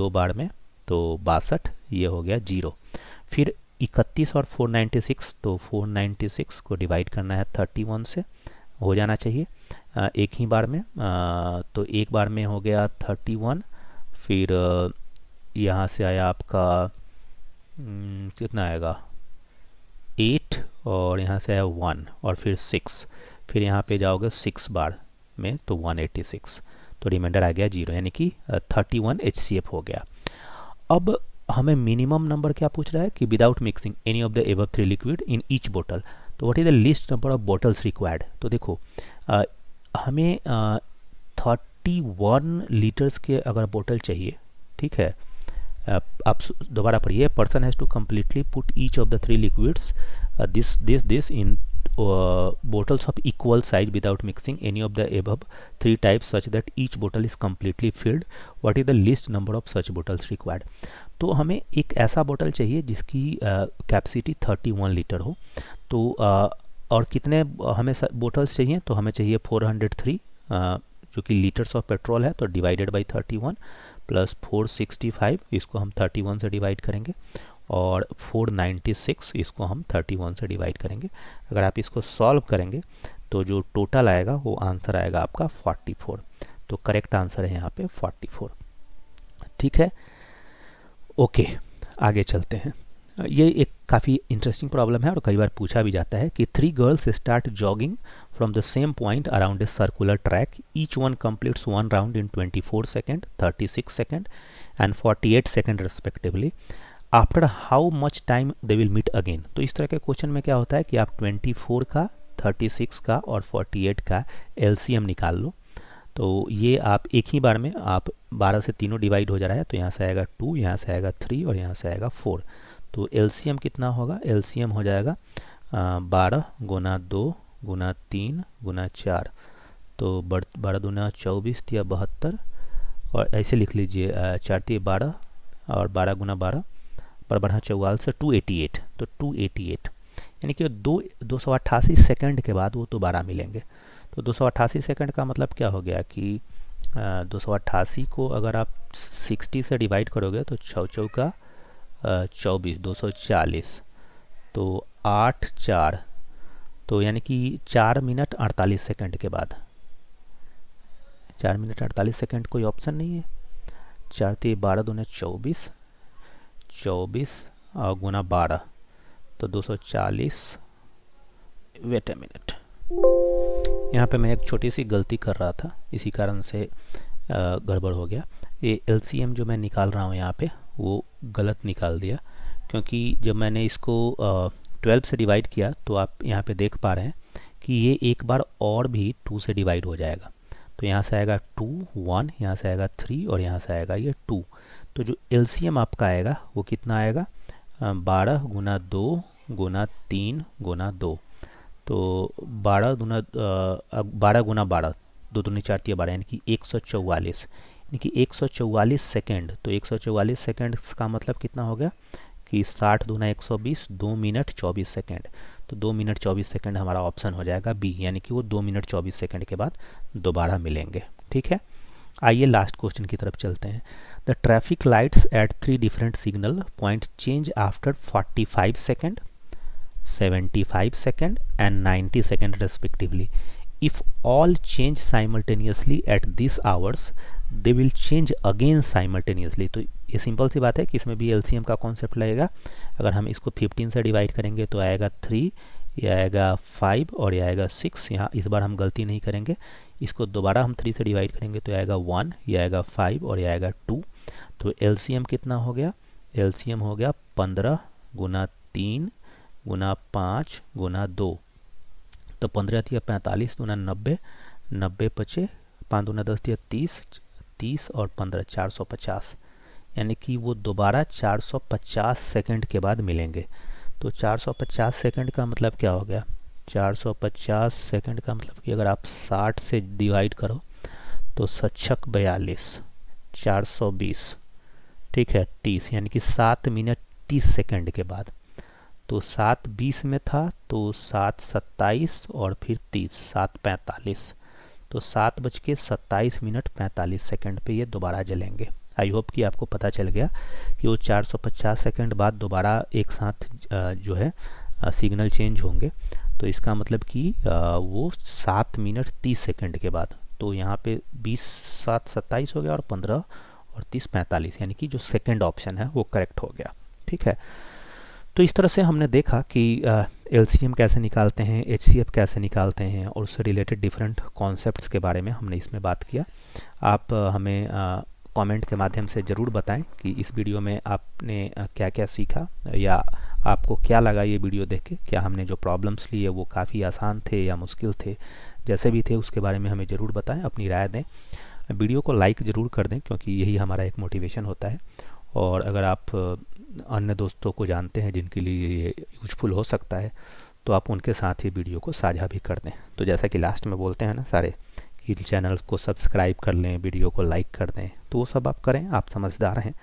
दो बार में तो बासठ ये हो गया जीरो फिर इकतीस और फोर नाइन्टी सिक्स तो फोर नाइन्टी सिक्स को डिवाइड करना है थर्टी वन से हो जाना चाहिए एक ही बार में तो एक बार में हो गया थर्टी वन फिर यहाँ से आया आपका हम्म, कितना आएगा एट और यहाँ से आया वन और फिर सिक्स फिर यहाँ पे जाओगे सिक्स बार में तो वन एट्टी सिक्स तो रिमाइंडर आ गया जीरो यानी कि thirty one H C F हो गया अब हमें मिनिमम नंबर क्या पूछ रहा है कि without mixing any of the above three liquid in each bottle तो what is the least number of bottles required तो देखो आ, हमें थर्टी वन लीटर्स के अगर बोटल चाहिए ठीक है Uh, आप दोबारा पढ़िए person has to completely put each of the three liquids this this this in bottles of equal size without mixing any of the above three type such that each bottle is completely filled what is the least number of such bottles required तो हमें एक ऐसा bottle चाहिए जिसकी capacity thirty one litre हो तो uh, और कितने uh, हमें बोटल्स चाहिए तो हमें चाहिए फोर हंड्रेड थ्री जो कि लीटर्स ऑफ पेट्रोल है तो divided by thirty one plus four sixty five इसको हम थर्टी वन से डिवाइड करेंगे और फोर नाइन्टी सिक्स इसको हम थर्टी वन से डिवाइड करेंगे अगर आप इसको सॉल्व करेंगे तो जो टोटल आएगा वो आंसर आएगा आपका फोर्टी फोर तो करेक्ट आंसर है यहाँ पे फोर ठीक है ओके आगे चलते हैं ये एक काफ़ी इंटरेस्टिंग प्रॉब्लम है और कई बार पूछा भी जाता है कि three girls start jogging from the same point around a circular track each one completes one round in 24 second thirty six second and forty eight second respectively after how much time they will meet again तो इस तरह के question में क्या होता है कि आप 24 का 36 का और 48 का एम निकाल लो तो ये आप एक ही बार में आप 12 से तीनों डिवाइड हो जा रहा है तो यहाँ से आएगा टू यहाँ से आएगा थ्री और यहाँ से आएगा फोर तो एल कितना होगा एल हो जाएगा बारह गुना दो गुना तीन गुना चार तो बारह गुना चौबीस या बहत्तर और ऐसे लिख लीजिए चार तीय बारह और बारह गुना बारह पर बढ़ा चौवाल से टू एटी एट तो टू एटी एट यानी कि दो दो सौ अट्ठासी सेकेंड के बाद वो तो बारह मिलेंगे तो दो सौ अट्ठासी सेकेंड का मतलब क्या हो गया कि दो सौ अट्ठासी को अगर आप सिक्सटी से डिवाइड करोगे तो छः चौका चौबीस दो सौ चालीस तो आठ चार तो यानी कि चार मिनट अड़तालीस सेकंड के बाद चार मिनट अड़तालीस सेकंड कोई ऑप्शन नहीं है चार ती बारह दो चौबीस चौबीस और गुना बारह तो दो सौ चालीस वेट ए मिनट यहाँ पे मैं एक छोटी सी गलती कर रहा था इसी कारण से गड़बड़ हो गया ये एल जो मैं निकाल रहा हूँ यहाँ पे वो गलत निकाल दिया क्योंकि जब मैंने इसको ट्वेल्व से डिवाइड किया तो आप यहाँ पे देख पा रहे हैं कि ये एक बार और भी टू से डिवाइड हो जाएगा तो यहाँ से आएगा टू वन यहाँ से आएगा थ्री और यहाँ से आएगा ये टू तो जो एल आपका आएगा वो कितना आएगा बारह गुना दो गुना तीन गुना दो तो बारह गुना बारह गुना बारह दो दो नीचारती बारह यानी कि एक सौ चौवालीस यानी कि 144 सेकेंड तो 144 सेकेंड का मतलब कितना हो गया कि 60 दूना 120 दो मिनट 24 सेकेंड तो दो मिनट 24 सेकेंड हमारा ऑप्शन हो जाएगा बी यानी कि वो दो मिनट 24 सेकेंड के बाद दोबारा मिलेंगे ठीक है आइए लास्ट क्वेश्चन की तरफ चलते हैं the traffic lights at three different signal point change after 45 seventy five second and 90 second respectively if all change simultaneously at this hours they will change again simultaneously तो ये सिंपल सी बात है कि इसमें भी एल का कॉन्सेप्ट लगेगा अगर हम इसको 15 से डिवाइड करेंगे तो आएगा थ्री या आएगा फाइव और या आएगा सिक्स यहाँ इस बार हम गलती नहीं करेंगे इसको दोबारा हम थ्री से डिवाइड करेंगे तो आएगा वन या आएगा फाइव और या आएगा टू तो एल कितना हो गया एल हो गया पंद्रह गुना तीन गुना पाँच गुना दो तो पंद्रह दिया पैंतालीस गुना नब्बे नब्बे पचे पाँच गुना दस दिया तीस तीस और पंद्रह चार सौ पचास यानी कि वो दोबारा चार सौ पचास सेकेंड के बाद मिलेंगे तो चार सौ पचास सेकेंड का मतलब क्या हो गया चार सौ पचास सेकेंड का मतलब कि अगर आप साठ से डिवाइड करो तो सच्छक बयालीस चार सौ बीस ठीक है तीस यानी कि सात मिनट तीस सेकेंड के बाद तो सात बीस में था तो सात सत्ताईस और फिर तीस सात पैंतालीस तो सात बज के सत्ताईस मिनट पैंतालीस सेकेंड पर ये दोबारा जलेंगे आई होप कि आपको पता चल गया कि वो 450 सेकंड बाद दोबारा एक साथ जो है सिग्नल चेंज होंगे तो इसका मतलब कि वो सात मिनट तीस सेकंड के बाद तो यहाँ पे बीस सात सत्ताईस हो गया और पंद्रह और तीस पैंतालीस यानी कि जो सेकंड ऑप्शन है वो करेक्ट हो गया ठीक है तो इस तरह से हमने देखा कि एल कैसे निकालते हैं एच कैसे निकालते हैं और उससे रिलेटेड डिफरेंट कॉन्सेप्ट्स के बारे में हमने इसमें बात किया आप हमें कमेंट के माध्यम से ज़रूर बताएं कि इस वीडियो में आपने क्या क्या सीखा या आपको क्या लगा ये वीडियो देख के क्या हमने जो प्रॉब्लम्स लिए वो काफ़ी आसान थे या मुश्किल थे जैसे भी थे उसके बारे में हमें ज़रूर बताएँ अपनी राय दें वीडियो को लाइक ज़रूर कर दें क्योंकि यही हमारा एक मोटिवेशन होता है और अगर आप अन्य दोस्तों को जानते हैं जिनके लिए ये यूजफुल हो सकता है तो आप उनके साथ ही वीडियो को साझा भी कर दें तो जैसा कि लास्ट में बोलते हैं ना सारे कि चैनल को सब्सक्राइब कर लें वीडियो को लाइक कर दें तो वो सब आप करें आप समझदार हैं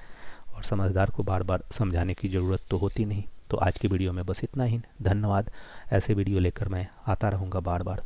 और समझदार को बार बार समझाने की ज़रूरत तो होती नहीं तो आज की वीडियो में बस इतना ही धन्यवाद ऐसे वीडियो लेकर मैं आता रहूँगा बार बार